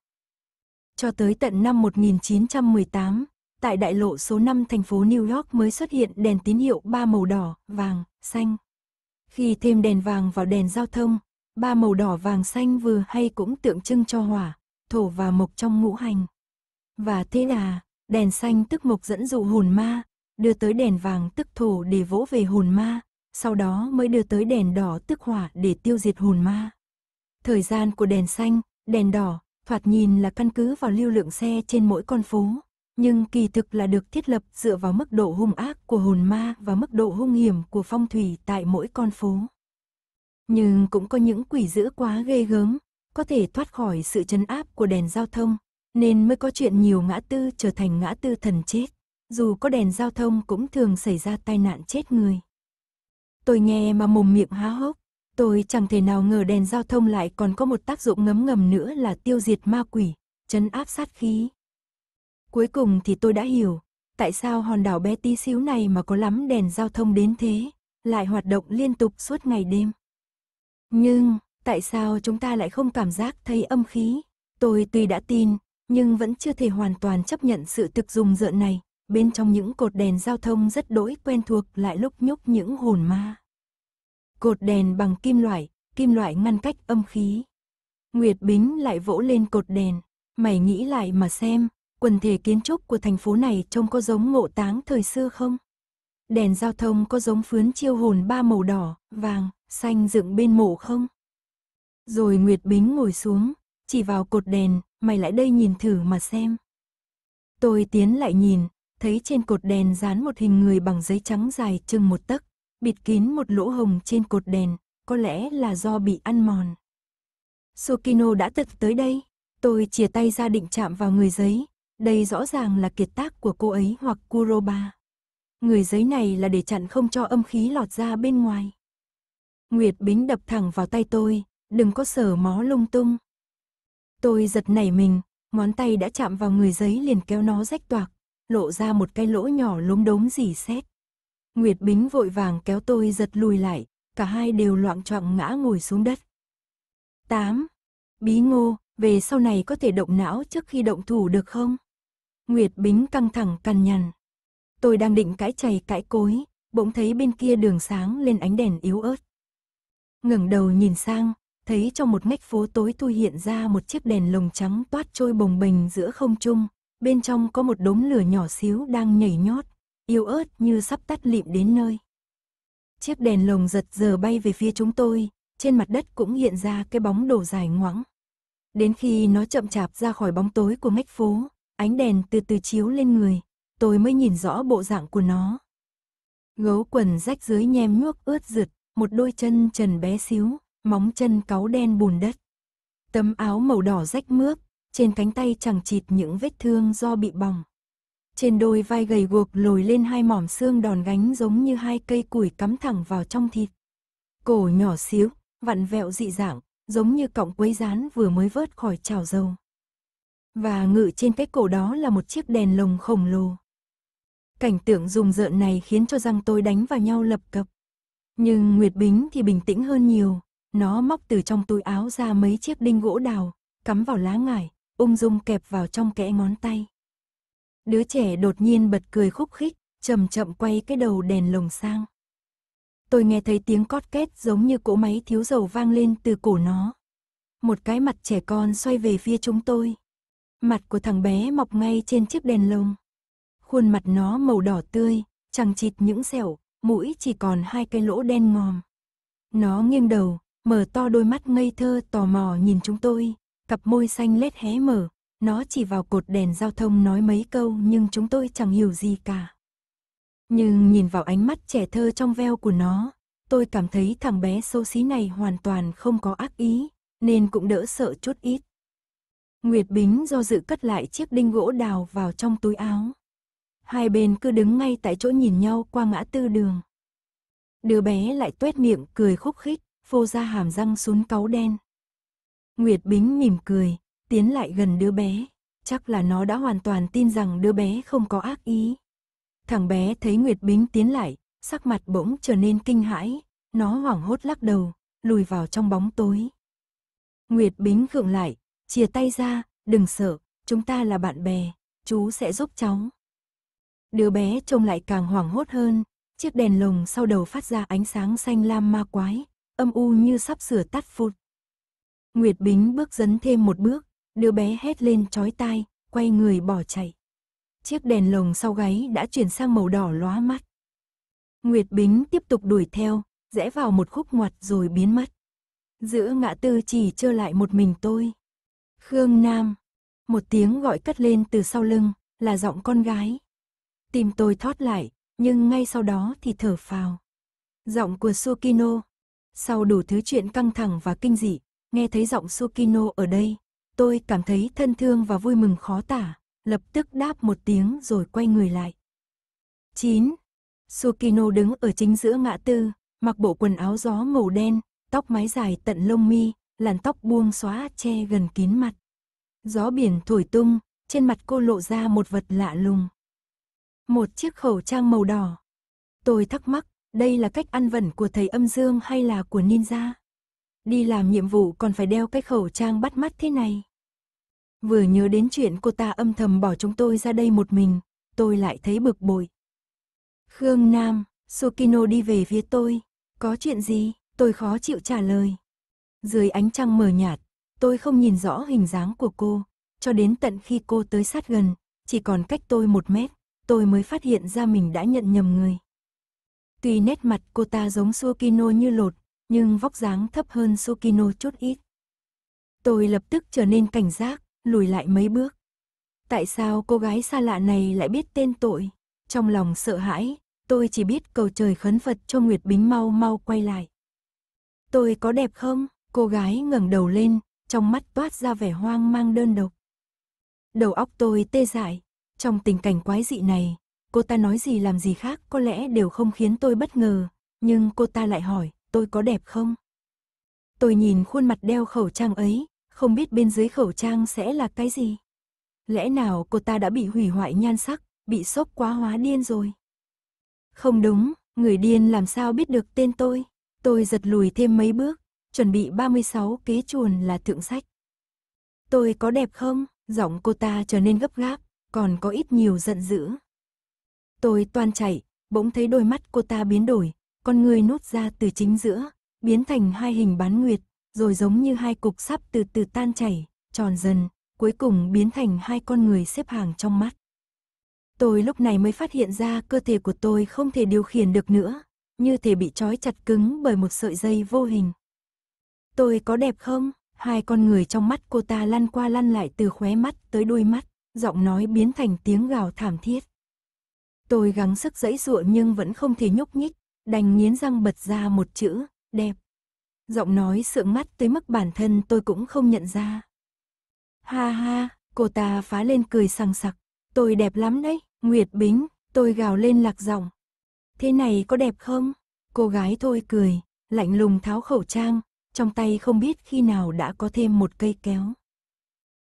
Cho tới tận năm 1918, tại đại lộ số 5 thành phố New York mới xuất hiện đèn tín hiệu ba màu đỏ, vàng, xanh. Khi thêm đèn vàng vào đèn giao thông, ba màu đỏ vàng xanh vừa hay cũng tượng trưng cho hỏa, thổ và mộc trong ngũ hành. Và thế là, đèn xanh tức mộc dẫn dụ hồn ma, đưa tới đèn vàng tức thổ để vỗ về hồn ma, sau đó mới đưa tới đèn đỏ tức hỏa để tiêu diệt hồn ma. Thời gian của đèn xanh, đèn đỏ, thoạt nhìn là căn cứ vào lưu lượng xe trên mỗi con phố, nhưng kỳ thực là được thiết lập dựa vào mức độ hung ác của hồn ma và mức độ hung hiểm của phong thủy tại mỗi con phố. Nhưng cũng có những quỷ dữ quá ghê gớm, có thể thoát khỏi sự chấn áp của đèn giao thông, nên mới có chuyện nhiều ngã tư trở thành ngã tư thần chết. Dù có đèn giao thông cũng thường xảy ra tai nạn chết người. Tôi nghe mà mồm miệng há hốc, Tôi chẳng thể nào ngờ đèn giao thông lại còn có một tác dụng ngấm ngầm nữa là tiêu diệt ma quỷ, chấn áp sát khí. Cuối cùng thì tôi đã hiểu, tại sao hòn đảo bé tí xíu này mà có lắm đèn giao thông đến thế, lại hoạt động liên tục suốt ngày đêm. Nhưng, tại sao chúng ta lại không cảm giác thấy âm khí? Tôi tuy đã tin, nhưng vẫn chưa thể hoàn toàn chấp nhận sự thực dùng rợn này, bên trong những cột đèn giao thông rất đỗi quen thuộc lại lúc nhúc những hồn ma. Cột đèn bằng kim loại, kim loại ngăn cách âm khí. Nguyệt Bính lại vỗ lên cột đèn. Mày nghĩ lại mà xem, quần thể kiến trúc của thành phố này trông có giống ngộ táng thời xưa không? Đèn giao thông có giống phướn chiêu hồn ba màu đỏ, vàng, xanh dựng bên mộ không? Rồi Nguyệt Bính ngồi xuống, chỉ vào cột đèn, mày lại đây nhìn thử mà xem. Tôi tiến lại nhìn, thấy trên cột đèn dán một hình người bằng giấy trắng dài chừng một tấc, bịt kín một lỗ hồng trên cột đèn, có lẽ là do bị ăn mòn. Sokino đã tật tới đây, tôi chìa tay ra định chạm vào người giấy, đây rõ ràng là kiệt tác của cô ấy hoặc Kuroba. Người giấy này là để chặn không cho âm khí lọt ra bên ngoài. Nguyệt Bính đập thẳng vào tay tôi, đừng có sờ mó lung tung. Tôi giật nảy mình, ngón tay đã chạm vào người giấy liền kéo nó rách toạc, lộ ra một cái lỗ nhỏ lốm đốm dì xét. Nguyệt Bính vội vàng kéo tôi giật lùi lại, cả hai đều loạn trọng ngã ngồi xuống đất. 8. Bí ngô, về sau này có thể động não trước khi động thủ được không? Nguyệt Bính căng thẳng cằn nhằn. Tôi đang định cãi chày cãi cối, bỗng thấy bên kia đường sáng lên ánh đèn yếu ớt. ngẩng đầu nhìn sang, thấy trong một ngách phố tối thui hiện ra một chiếc đèn lồng trắng toát trôi bồng bềnh giữa không trung, bên trong có một đốm lửa nhỏ xíu đang nhảy nhót, yếu ớt như sắp tắt lịm đến nơi. Chiếc đèn lồng giật giờ bay về phía chúng tôi, trên mặt đất cũng hiện ra cái bóng đổ dài ngoãng. Đến khi nó chậm chạp ra khỏi bóng tối của ngách phố, ánh đèn từ từ chiếu lên người, tôi mới nhìn rõ bộ dạng của nó. Gấu quần rách dưới nhem nhuốc ướt rượt, một đôi chân trần bé xíu, móng chân cáu đen bùn đất. Tấm áo màu đỏ rách mướp, trên cánh tay chẳng chịt những vết thương do bị bỏng. Trên đôi vai gầy guộc lồi lên hai mỏm xương đòn gánh giống như hai cây củi cắm thẳng vào trong thịt. Cổ nhỏ xíu, vặn vẹo dị dạng, giống như cọng quấy rán vừa mới vớt khỏi chảo dầu. Và ngự trên cái cổ đó là một chiếc đèn lồng khổng lồ. Cảnh tượng rùng rợn này khiến cho răng tôi đánh vào nhau lập cập. Nhưng Nguyệt Bính thì bình tĩnh hơn nhiều, nó móc từ trong túi áo ra mấy chiếc đinh gỗ đào, cắm vào lá ngải, ung dung kẹp vào trong kẽ ngón tay. Đứa trẻ đột nhiên bật cười khúc khích, chậm chậm quay cái đầu đèn lồng sang. Tôi nghe thấy tiếng cót két giống như cỗ máy thiếu dầu vang lên từ cổ nó. Một cái mặt trẻ con xoay về phía chúng tôi. Mặt của thằng bé mọc ngay trên chiếc đèn lồng. Khuôn mặt nó màu đỏ tươi, chẳng chịt những sẹo, mũi chỉ còn hai cái lỗ đen ngòm. Nó nghiêng đầu, mở to đôi mắt ngây thơ tò mò nhìn chúng tôi, cặp môi xanh lết hé mở, nó chỉ vào cột đèn giao thông nói mấy câu nhưng chúng tôi chẳng hiểu gì cả. Nhưng nhìn vào ánh mắt trẻ thơ trong veo của nó, tôi cảm thấy thằng bé xấu xí này hoàn toàn không có ác ý, nên cũng đỡ sợ chút ít. Nguyệt Bính do dự cất lại chiếc đinh gỗ đào vào trong túi áo. Hai bên cứ đứng ngay tại chỗ nhìn nhau qua ngã tư đường. Đứa bé lại tuét miệng cười khúc khích, phô ra hàm răng sún cáu đen. Nguyệt Bính mỉm cười, tiến lại gần đứa bé. Chắc là nó đã hoàn toàn tin rằng đứa bé không có ác ý. Thằng bé thấy Nguyệt Bính tiến lại, sắc mặt bỗng trở nên kinh hãi, nó hoảng hốt lắc đầu, lùi vào trong bóng tối. Nguyệt Bính gượng lại, chia tay ra, đừng sợ, chúng ta là bạn bè, chú sẽ giúp cháu. Đứa bé trông lại càng hoảng hốt hơn, chiếc đèn lồng sau đầu phát ra ánh sáng xanh lam ma quái, âm u như sắp sửa tắt phụt. Nguyệt Bính bước dấn thêm một bước, Đứa bé hét lên chói tai, quay người bỏ chạy. Chiếc đèn lồng sau gáy đã chuyển sang màu đỏ lóa mắt. Nguyệt Bính tiếp tục đuổi theo, rẽ vào một khúc ngoặt rồi biến mất. Giữa ngã tư chỉ trơ lại một mình tôi. Khương Nam. Một tiếng gọi cất lên từ sau lưng, là giọng con gái. Tìm tôi thoát lại, nhưng ngay sau đó thì thở phào. Giọng của Sukino. Sau đủ thứ chuyện căng thẳng và kinh dị, nghe thấy giọng Sukino ở đây, Tôi cảm thấy thân thương và vui mừng khó tả, lập tức đáp một tiếng rồi quay người lại. 9. Sukino đứng ở chính giữa ngã tư, mặc bộ quần áo gió màu đen, tóc mái dài tận lông mi, làn tóc buông xóa che gần kín mặt. Gió biển thổi tung, trên mặt cô lộ ra một vật lạ lùng. Một chiếc khẩu trang màu đỏ. Tôi thắc mắc, đây là cách ăn vẩn của thầy âm dương hay là của ninja? đi làm nhiệm vụ còn phải đeo cái khẩu trang bắt mắt thế này. Vừa nhớ đến chuyện cô ta âm thầm bỏ chúng tôi ra đây một mình, tôi lại thấy bực bội. Khương Nam, Sukino đi về phía tôi, có chuyện gì, tôi khó chịu trả lời. Dưới ánh trăng mờ nhạt, tôi không nhìn rõ hình dáng của cô, cho đến tận khi cô tới sát gần, chỉ còn cách tôi một mét, tôi mới phát hiện ra mình đã nhận nhầm người. Tuy nét mặt cô ta giống Sukino như lột, nhưng vóc dáng thấp hơn Sukino chút ít. Tôi lập tức trở nên cảnh giác, lùi lại mấy bước. Tại sao cô gái xa lạ này lại biết tên tội? Trong lòng sợ hãi, tôi chỉ biết cầu trời khấn Phật cho Nguyệt Bính mau mau quay lại. Tôi có đẹp không? Cô gái ngẩng đầu lên, trong mắt toát ra vẻ hoang mang đơn độc. Đầu óc tôi tê dại, trong tình cảnh quái dị này, cô ta nói gì làm gì khác có lẽ đều không khiến tôi bất ngờ, nhưng cô ta lại hỏi, tôi có đẹp không? Tôi nhìn khuôn mặt đeo khẩu trang ấy, không biết bên dưới khẩu trang sẽ là cái gì. Lẽ nào cô ta đã bị hủy hoại nhan sắc, bị sốc quá hóa điên rồi? Không đúng, người điên làm sao biết được tên tôi? Tôi giật lùi thêm mấy bước, chuẩn bị 36 kế chuồn là thượng sách. Tôi có đẹp không? Giọng cô ta trở nên gấp gáp, còn có ít nhiều giận dữ. Tôi toan chạy, bỗng thấy đôi mắt cô ta biến đổi, con người nút ra từ chính giữa, biến thành hai hình bán nguyệt, rồi giống như hai cục sắp từ từ tan chảy, tròn dần, cuối cùng biến thành hai con người xếp hàng trong mắt. Tôi lúc này mới phát hiện ra cơ thể của tôi không thể điều khiển được nữa, như thể bị trói chặt cứng bởi một sợi dây vô hình. Tôi có đẹp không? Hai con người trong mắt cô ta lăn qua lăn lại từ khóe mắt tới đuôi mắt, giọng nói biến thành tiếng gào thảm thiết. Tôi gắng sức dẫy dụa nhưng vẫn không thể nhúc nhích, đành nghiến răng bật ra một chữ, đẹp. Giọng nói sượng mắt tới mức bản thân tôi cũng không nhận ra. Ha ha, cô ta phá lên cười sằng sặc, tôi đẹp lắm đấy, Nguyệt Bính, tôi gào lên lạc giọng. Thế này có đẹp không? Cô gái thôi cười, lạnh lùng tháo khẩu trang, trong tay không biết khi nào đã có thêm một cây kéo.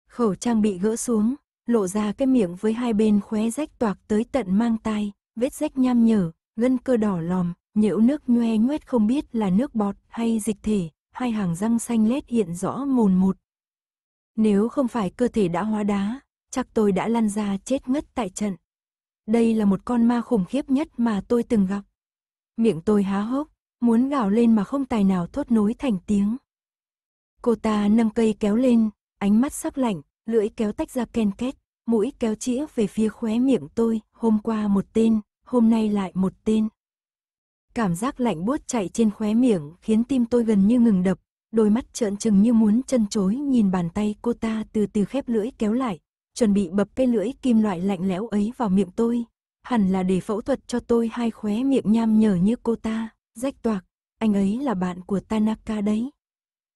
Khẩu trang bị gỡ xuống, lộ ra cái miệng với hai bên khóe rách toạc tới tận mang tai, vết rách nham nhở, gân cơ đỏ lòm, nhiễu nước nhoe nhoét không biết là nước bọt hay dịch thể, hai hàng răng xanh lét hiện rõ mồn một. Nếu không phải cơ thể đã hóa đá, chắc tôi đã lăn ra chết ngất tại trận. Đây là một con ma khủng khiếp nhất mà tôi từng gặp. Miệng tôi há hốc, muốn gào lên mà không tài nào thốt nối thành tiếng. Cô ta nâng cây kéo lên, ánh mắt sắc lạnh, lưỡi kéo tách ra ken két, mũi kéo chĩa về phía khóe miệng tôi, hôm qua một tên, hôm nay lại một tên. Cảm giác lạnh buốt chạy trên khóe miệng khiến tim tôi gần như ngừng đập, đôi mắt trợn trừng như muốn chân chối nhìn bàn tay cô ta từ từ khép lưỡi kéo lại, chuẩn bị bập cây lưỡi kim loại lạnh lẽo ấy vào miệng tôi. Hẳn là để phẫu thuật cho tôi hai khóe miệng nham nhở như cô ta, rách toạc, anh ấy là bạn của Tanaka đấy.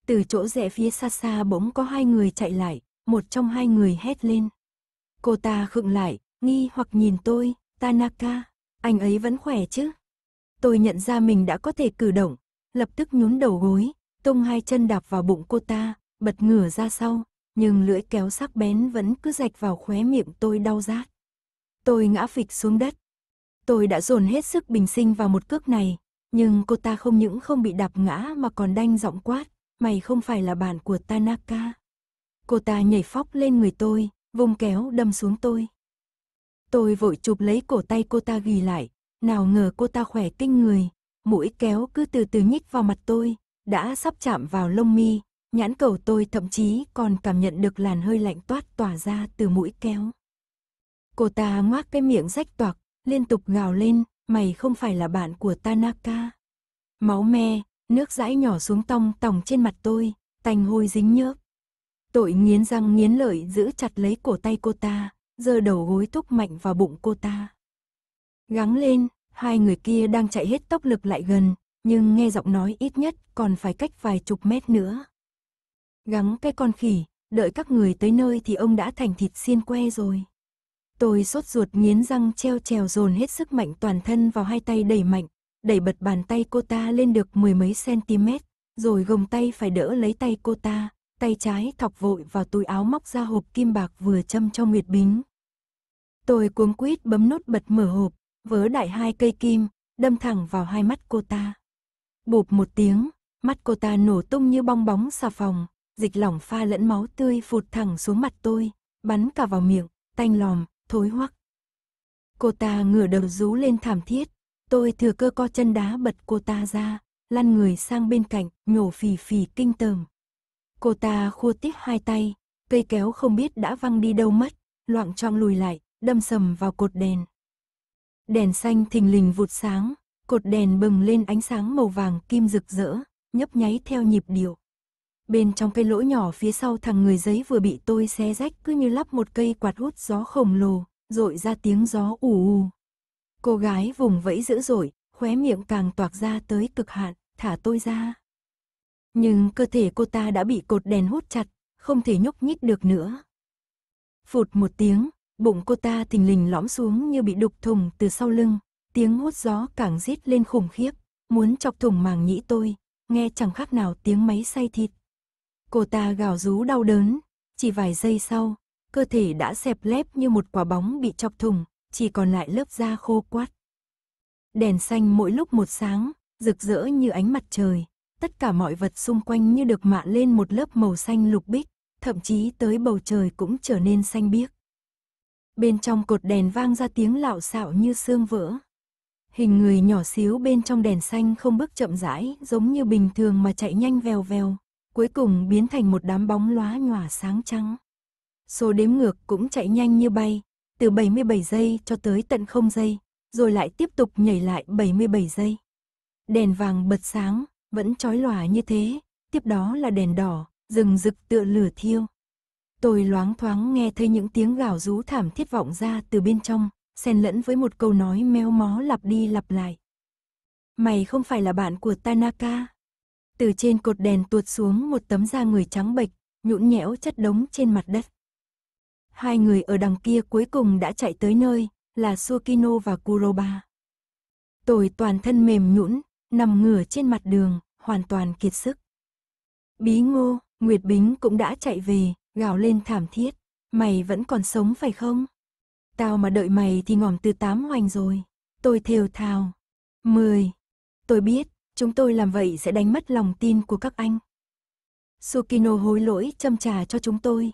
Từ chỗ rẽ phía xa xa bỗng có hai người chạy lại, một trong hai người hét lên. Cô ta khựng lại, nghi hoặc nhìn tôi, Tanaka, anh ấy vẫn khỏe chứ? Tôi nhận ra mình đã có thể cử động, lập tức nhún đầu gối, tung hai chân đạp vào bụng cô ta, bật ngửa ra sau, nhưng lưỡi kéo sắc bén vẫn cứ rạch vào khóe miệng tôi đau rát. Tôi ngã phịch xuống đất. Tôi đã dồn hết sức bình sinh vào một cước này, nhưng cô ta không những không bị đạp ngã mà còn đanh giọng quát, mày không phải là bạn của Tanaka. Cô ta nhảy phóc lên người tôi, vùng kéo đâm xuống tôi. Tôi vội chụp lấy cổ tay cô ta ghi lại, nào ngờ cô ta khỏe tinh người, mũi kéo cứ từ từ nhích vào mặt tôi, đã sắp chạm vào lông mi, nhãn cầu tôi thậm chí còn cảm nhận được làn hơi lạnh toát tỏa ra từ mũi kéo. Cô ta ngoác cái miệng rách toạc, liên tục gào lên, mày không phải là bạn của Tanaka. Máu me, nước dãi nhỏ xuống tong tòng trên mặt tôi, tành hôi dính nhớp. Tội nghiến răng nghiến lợi giữ chặt lấy cổ tay cô ta, giơ đầu gối thúc mạnh vào bụng cô ta. Gắng lên, hai người kia đang chạy hết tốc lực lại gần, nhưng nghe giọng nói ít nhất còn phải cách vài chục mét nữa. Gắng cái con khỉ, đợi các người tới nơi thì ông đã thành thịt xiên que rồi. Tôi sốt ruột nghiến răng treo trèo dồn hết sức mạnh toàn thân vào hai tay đẩy mạnh, đẩy bật bàn tay cô ta lên được mười mấy cm, rồi gồng tay phải đỡ lấy tay cô ta, tay trái thọc vội vào túi áo móc ra hộp kim bạc vừa châm cho Nguyệt Bính. Tôi cuống quýt bấm nút bật mở hộp, vớ đại hai cây kim, đâm thẳng vào hai mắt cô ta. Bụp một tiếng, mắt cô ta nổ tung như bong bóng xà phòng, dịch lỏng pha lẫn máu tươi phụt thẳng xuống mặt tôi, bắn cả vào miệng, tanh lòm, thối hoắc. Cô ta ngửa đầu rú lên thảm thiết, tôi thừa cơ co chân đá bật cô ta ra, lăn người sang bên cạnh, nhổ phì phì kinh tởm. Cô ta khua tiếp hai tay, cây kéo không biết đã văng đi đâu mất, loạn trọng lùi lại, đâm sầm vào cột đèn, Đèn xanh thình lình vụt sáng, cột đèn bừng lên ánh sáng màu vàng kim rực rỡ, nhấp nháy theo nhịp điệu. Bên trong cây lỗ nhỏ phía sau thằng người giấy vừa bị tôi xé rách cứ như lắp một cây quạt hút gió khổng lồ, rội ra tiếng gió ù ù. Cô gái vùng vẫy dữ dội, khóe miệng càng toạc ra tới cực hạn, thả tôi ra. Nhưng cơ thể cô ta đã bị cột đèn hút chặt, không thể nhúc nhích được nữa. Phụt một tiếng, bụng cô ta thình lình lõm xuống như bị đục thùng từ sau lưng, tiếng hút gió càng rít lên khủng khiếp, muốn chọc thủng màng nhĩ tôi, nghe chẳng khác nào tiếng máy xay thịt. Cô ta gào rú đau đớn, chỉ vài giây sau, cơ thể đã xẹp lép như một quả bóng bị chọc thủng, chỉ còn lại lớp da khô quát. Đèn xanh mỗi lúc một sáng, rực rỡ như ánh mặt trời, tất cả mọi vật xung quanh như được mạ lên một lớp màu xanh lục bích, thậm chí tới bầu trời cũng trở nên xanh biếc. Bên trong cột đèn vang ra tiếng lạo xạo như xương vỡ. Hình người nhỏ xíu bên trong đèn xanh không bước chậm rãi, giống như bình thường mà chạy nhanh vèo vèo, cuối cùng biến thành một đám bóng lóa nhòa sáng trắng. Số đếm ngược cũng chạy nhanh như bay, từ 77 giây cho tới tận 0 giây, rồi lại tiếp tục nhảy lại 77 giây. Đèn vàng bật sáng, vẫn chói lòa như thế, tiếp đó là đèn đỏ, rừng rực tựa lửa thiêu. Tôi loáng thoáng nghe thấy những tiếng gào rú thảm thiết vọng ra từ bên trong, xen lẫn với một câu nói méo mó lặp đi lặp lại. Mày không phải là bạn của Tanaka. Từ trên cột đèn tuột xuống một tấm da người trắng bệch, nhũn nhẽo chất đống trên mặt đất. Hai người ở đằng kia cuối cùng đã chạy tới nơi, là Sukino và Kuroba. Tôi toàn thân mềm nhũn, nằm ngửa trên mặt đường, hoàn toàn kiệt sức. Bí ngô, Nguyệt Bính cũng đã chạy về, gào lên thảm thiết, mày vẫn còn sống phải không? Tao mà đợi mày thì ngỏm từ tám hoành rồi. Tôi thều thào. Mười. Tôi biết, chúng tôi làm vậy sẽ đánh mất lòng tin của các anh. Sukino hối lỗi châm trà cho chúng tôi.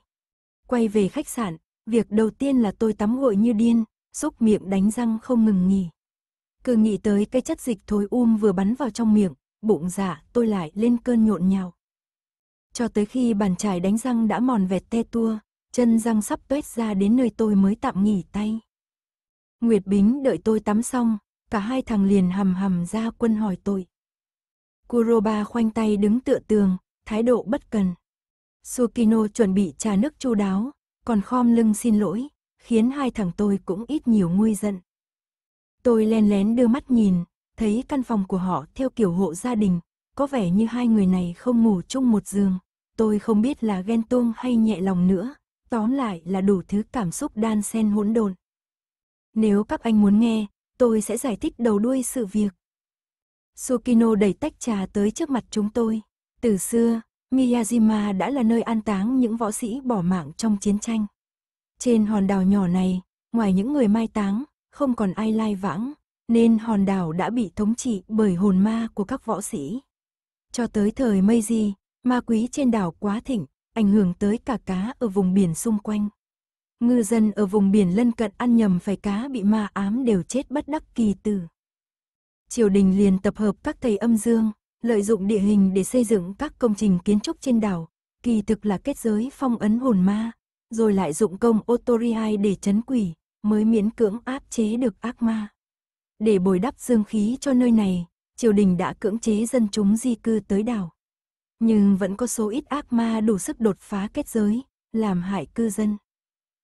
Quay về khách sạn, việc đầu tiên là tôi tắm gội như điên, xúc miệng đánh răng không ngừng nghỉ. Cứ nghĩ tới cái chất dịch thối um vừa bắn vào trong miệng, bụng dạ tôi lại lên cơn nhộn nhào cho tới khi bàn chải đánh răng đã mòn vẹt te tua, chân răng sắp tuét ra đến nơi tôi mới tạm nghỉ tay. Nguyệt Bính đợi tôi tắm xong, cả hai thằng liền hầm hầm ra quân hỏi tội. Kuroba khoanh tay đứng tựa tường, thái độ bất cần. Sukino chuẩn bị trà nước chu đáo, còn khom lưng xin lỗi, khiến hai thằng tôi cũng ít nhiều nguôi giận. Tôi len lén đưa mắt nhìn, thấy căn phòng của họ theo kiểu hộ gia đình, có vẻ như hai người này không ngủ chung một giường tôi không biết là ghen tuông hay nhẹ lòng nữa, tóm lại là đủ thứ cảm xúc đan xen hỗn độn. Nếu các anh muốn nghe, tôi sẽ giải thích đầu đuôi sự việc. Sukino đẩy tách trà tới trước mặt chúng tôi. Từ xưa, Miyajima đã là nơi an táng những võ sĩ bỏ mạng trong chiến tranh. Trên hòn đảo nhỏ này, ngoài những người mai táng, không còn ai lai vãng, nên hòn đảo đã bị thống trị bởi hồn ma của các võ sĩ. Cho tới thời Meiji, ma quý trên đảo quá thịnh, ảnh hưởng tới cả cá ở vùng biển xung quanh. Ngư dân ở vùng biển lân cận ăn nhầm phải cá bị ma ám đều chết bất đắc kỳ tử. Triều đình liền tập hợp các thầy âm dương, lợi dụng địa hình để xây dựng các công trình kiến trúc trên đảo, kỳ thực là kết giới phong ấn hồn ma, rồi lại dụng công Otorihai để chấn quỷ, mới miễn cưỡng áp chế được ác ma. Để bồi đắp dương khí cho nơi này, triều đình đã cưỡng chế dân chúng di cư tới đảo. Nhưng vẫn có số ít ác ma đủ sức đột phá kết giới, làm hại cư dân.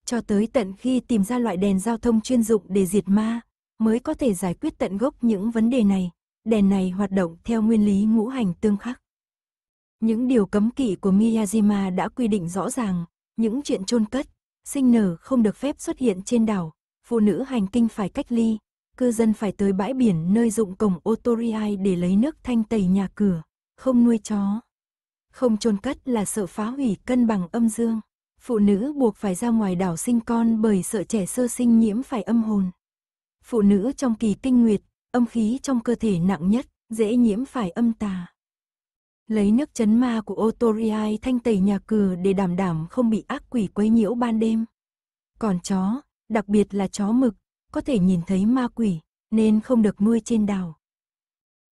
Cho tới tận khi tìm ra loại đèn giao thông chuyên dụng để diệt ma, mới có thể giải quyết tận gốc những vấn đề này. Đèn này hoạt động theo nguyên lý ngũ hành tương khắc. Những điều cấm kỵ của Miyajima đã quy định rõ ràng, những chuyện chôn cất, sinh nở không được phép xuất hiện trên đảo, phụ nữ hành kinh phải cách ly, cư dân phải tới bãi biển nơi dụng cổng Otoriai để lấy nước thanh tẩy nhà cửa, không nuôi chó. Không chôn cất là sợ phá hủy cân bằng âm dương. Phụ nữ buộc phải ra ngoài đảo sinh con bởi sợ trẻ sơ sinh nhiễm phải âm hồn. Phụ nữ trong kỳ kinh nguyệt, âm khí trong cơ thể nặng nhất, dễ nhiễm phải âm tà. Lấy nước chấn ma của Otoriai thanh tẩy nhà cửa để đảm đảm không bị ác quỷ quấy nhiễu ban đêm. Còn chó, đặc biệt là chó mực, có thể nhìn thấy ma quỷ, nên không được nuôi trên đảo.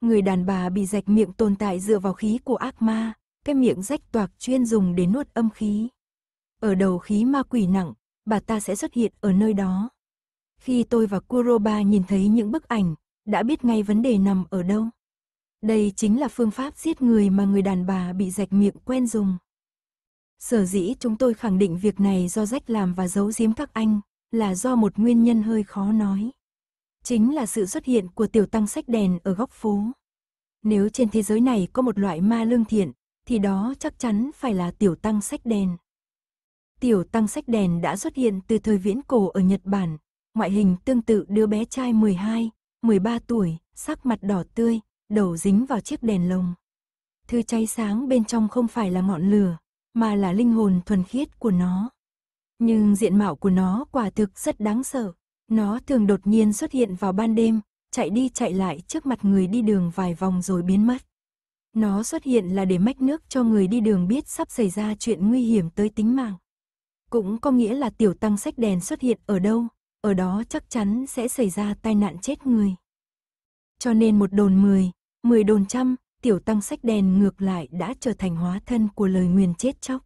Người đàn bà bị rạch miệng tồn tại dựa vào khí của ác ma, cái miệng rách toạc chuyên dùng để nuốt âm khí. Ở đầu khí ma quỷ nặng, bà ta sẽ xuất hiện ở nơi đó. Khi tôi và Kuroba nhìn thấy những bức ảnh, đã biết ngay vấn đề nằm ở đâu. Đây chính là phương pháp giết người mà người đàn bà bị rạch miệng quen dùng. Sở dĩ chúng tôi khẳng định việc này do rách làm và giấu giếm các anh, là do một nguyên nhân hơi khó nói. Chính là sự xuất hiện của tiểu tăng sách đèn ở góc phố. Nếu trên thế giới này có một loại ma lương thiện, thì đó chắc chắn phải là tiểu tăng sách đèn. Tiểu tăng sách đèn đã xuất hiện từ thời viễn cổ ở Nhật Bản, ngoại hình tương tự đứa bé trai 12, 13 tuổi, sắc mặt đỏ tươi, đầu dính vào chiếc đèn lồng. Thứ cháy sáng bên trong không phải là ngọn lửa, mà là linh hồn thuần khiết của nó. Nhưng diện mạo của nó quả thực rất đáng sợ. Nó thường đột nhiên xuất hiện vào ban đêm, chạy đi chạy lại trước mặt người đi đường vài vòng rồi biến mất. Nó xuất hiện là để mách nước cho người đi đường biết sắp xảy ra chuyện nguy hiểm tới tính mạng. Cũng có nghĩa là tiểu tăng sách đèn xuất hiện ở đâu, ở đó chắc chắn sẽ xảy ra tai nạn chết người. Cho nên một đồn 10, 10 đồn trăm, tiểu tăng sách đèn ngược lại đã trở thành hóa thân của lời nguyền chết chóc.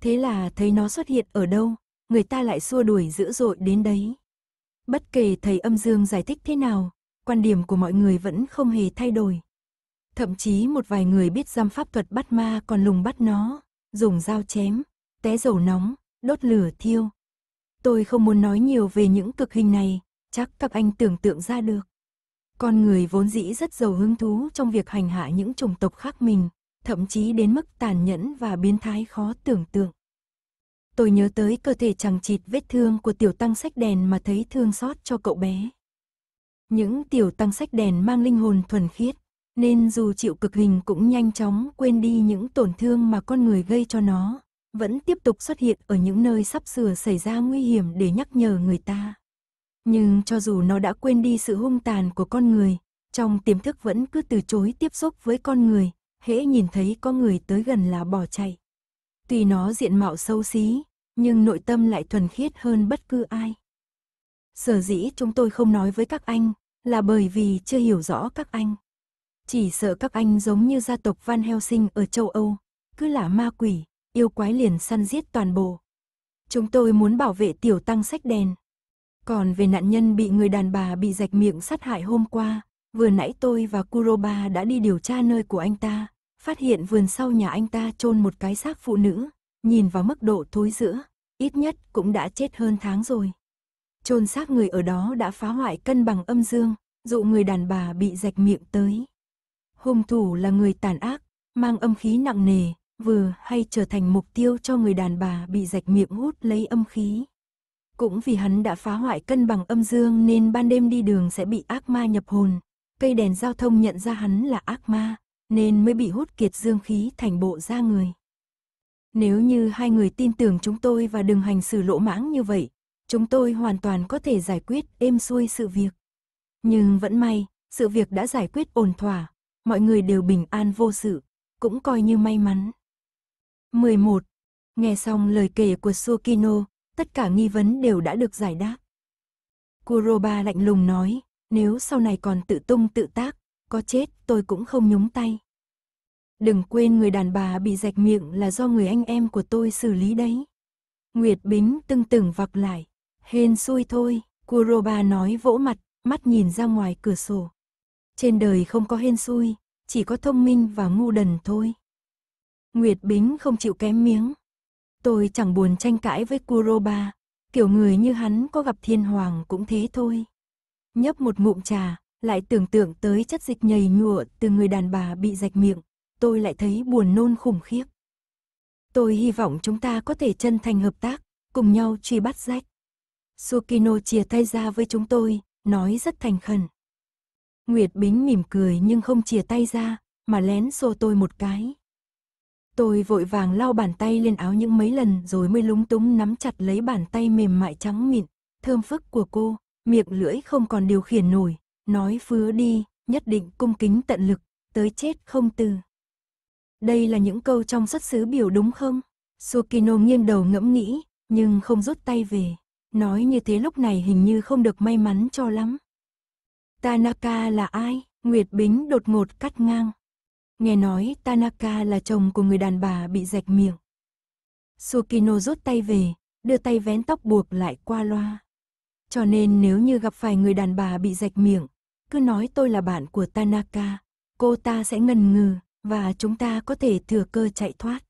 Thế là thấy nó xuất hiện ở đâu, người ta lại xua đuổi dữ dội đến đấy. Bất kể thầy âm dương giải thích thế nào, quan điểm của mọi người vẫn không hề thay đổi, Thậm chí một vài người biết giam pháp thuật bắt ma còn lùng bắt nó, dùng dao chém, té dầu nóng, đốt lửa thiêu. Tôi không muốn nói nhiều về những cực hình này, chắc các anh tưởng tượng ra được. Con người vốn dĩ rất giàu hứng thú trong việc hành hạ những chủng tộc khác mình, thậm chí đến mức tàn nhẫn và biến thái khó tưởng tượng. Tôi nhớ tới cơ thể chẳng chịt vết thương của tiểu tăng sách đèn mà thấy thương xót cho cậu bé. Những tiểu tăng sách đèn mang linh hồn thuần khiết, nên dù chịu cực hình cũng nhanh chóng quên đi những tổn thương mà con người gây cho nó, vẫn tiếp tục xuất hiện ở những nơi sắp sửa xảy ra nguy hiểm để nhắc nhở người ta. Nhưng cho dù nó đã quên đi sự hung tàn của con người, trong tiềm thức vẫn cứ từ chối tiếp xúc với con người, hễ nhìn thấy có người tới gần là bỏ chạy. Tuy nó diện mạo xấu xí, nhưng nội tâm lại thuần khiết hơn bất cứ ai. Sở dĩ chúng tôi không nói với các anh là bởi vì chưa hiểu rõ các anh. Chỉ sợ các anh giống như gia tộc Van Helsing ở châu Âu, cứ là ma quỷ, yêu quái liền săn giết toàn bộ. Chúng tôi muốn bảo vệ tiểu tăng sách đèn. Còn về nạn nhân bị người đàn bà bị rạch miệng sát hại hôm qua, vừa nãy tôi và Kuroba đã đi điều tra nơi của anh ta, phát hiện vườn sau nhà anh ta chôn một cái xác phụ nữ, nhìn vào mức độ thối rữa ít nhất cũng đã chết hơn tháng rồi. Chôn xác người ở đó đã phá hoại cân bằng âm dương, dụ người đàn bà bị rạch miệng tới hung thủ là người tàn ác, mang âm khí nặng nề, vừa hay trở thành mục tiêu cho người đàn bà bị rạch miệng hút lấy âm khí. Cũng vì hắn đã phá hoại cân bằng âm dương nên ban đêm đi đường sẽ bị ác ma nhập hồn, cây đèn giao thông nhận ra hắn là ác ma, nên mới bị hút kiệt dương khí thành bộ ra người. Nếu như hai người tin tưởng chúng tôi và đừng hành xử lỗ mãng như vậy, chúng tôi hoàn toàn có thể giải quyết êm xuôi sự việc. Nhưng vẫn may, sự việc đã giải quyết ổn thỏa, mọi người đều bình an vô sự, cũng coi như may mắn. 11. Nghe xong lời kể của Sukino, tất cả nghi vấn đều đã được giải đáp. Kuroba lạnh lùng nói, nếu sau này còn tự tung tự tác, có chết tôi cũng không nhúng tay. Đừng quên người đàn bà bị rạch miệng là do người anh em của tôi xử lý đấy. Nguyệt Bính tưng từng vặc lại, hên xui thôi, Kuroba nói vỗ mặt, mắt nhìn ra ngoài cửa sổ. Trên đời không có hên xui, chỉ có thông minh và ngu đần thôi. Nguyệt Bính không chịu kém miếng. Tôi chẳng buồn tranh cãi với Kuroba, kiểu người như hắn có gặp thiên hoàng cũng thế thôi. Nhấp một ngụm trà, lại tưởng tượng tới chất dịch nhầy nhụa từ người đàn bà bị rạch miệng, tôi lại thấy buồn nôn khủng khiếp. Tôi hy vọng chúng ta có thể chân thành hợp tác, cùng nhau truy bắt rách. Sukino chia tay ra với chúng tôi, nói rất thành khẩn. Nguyệt Bính mỉm cười nhưng không chìa tay ra, mà lén xô tôi một cái. Tôi vội vàng lau bàn tay lên áo những mấy lần rồi mới lúng túng nắm chặt lấy bàn tay mềm mại trắng mịn, thơm phức của cô, miệng lưỡi không còn điều khiển nổi, nói phứa đi, nhất định cung kính tận lực, tới chết không từ. Đây là những câu trong xuất xứ biểu đúng không? Sukino nghiêng đầu ngẫm nghĩ, nhưng không rút tay về. Nói như thế lúc này hình như không được may mắn cho lắm. Tanaka là ai? Nguyệt Bính đột ngột cắt ngang. Nghe nói Tanaka là chồng của người đàn bà bị rạch miệng. Sukino rút tay về, đưa tay vén tóc buộc lại qua loa. Cho nên nếu như gặp phải người đàn bà bị rạch miệng, cứ nói tôi là bạn của Tanaka, cô ta sẽ ngần ngừ và chúng ta có thể thừa cơ chạy thoát.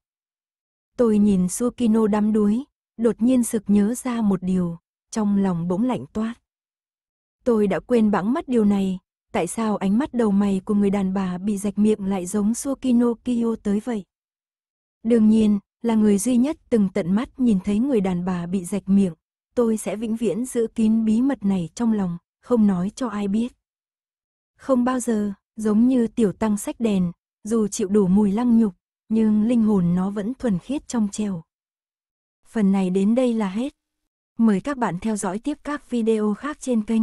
Tôi nhìn Sukino đắm đuối, đột nhiên sực nhớ ra một điều, trong lòng bỗng lạnh toát. Tôi đã quên bẵng mất điều này, tại sao ánh mắt đầu mày của người đàn bà bị rạch miệng lại giống Sukino Kiyo tới vậy? Đương nhiên, là người duy nhất từng tận mắt nhìn thấy người đàn bà bị rạch miệng, tôi sẽ vĩnh viễn giữ kín bí mật này trong lòng, không nói cho ai biết. Không bao giờ, giống như tiểu tăng sách đèn, dù chịu đủ mùi lăng nhục, nhưng linh hồn nó vẫn thuần khiết trong trèo. Phần này đến đây là hết. Mời các bạn theo dõi tiếp các video khác trên kênh.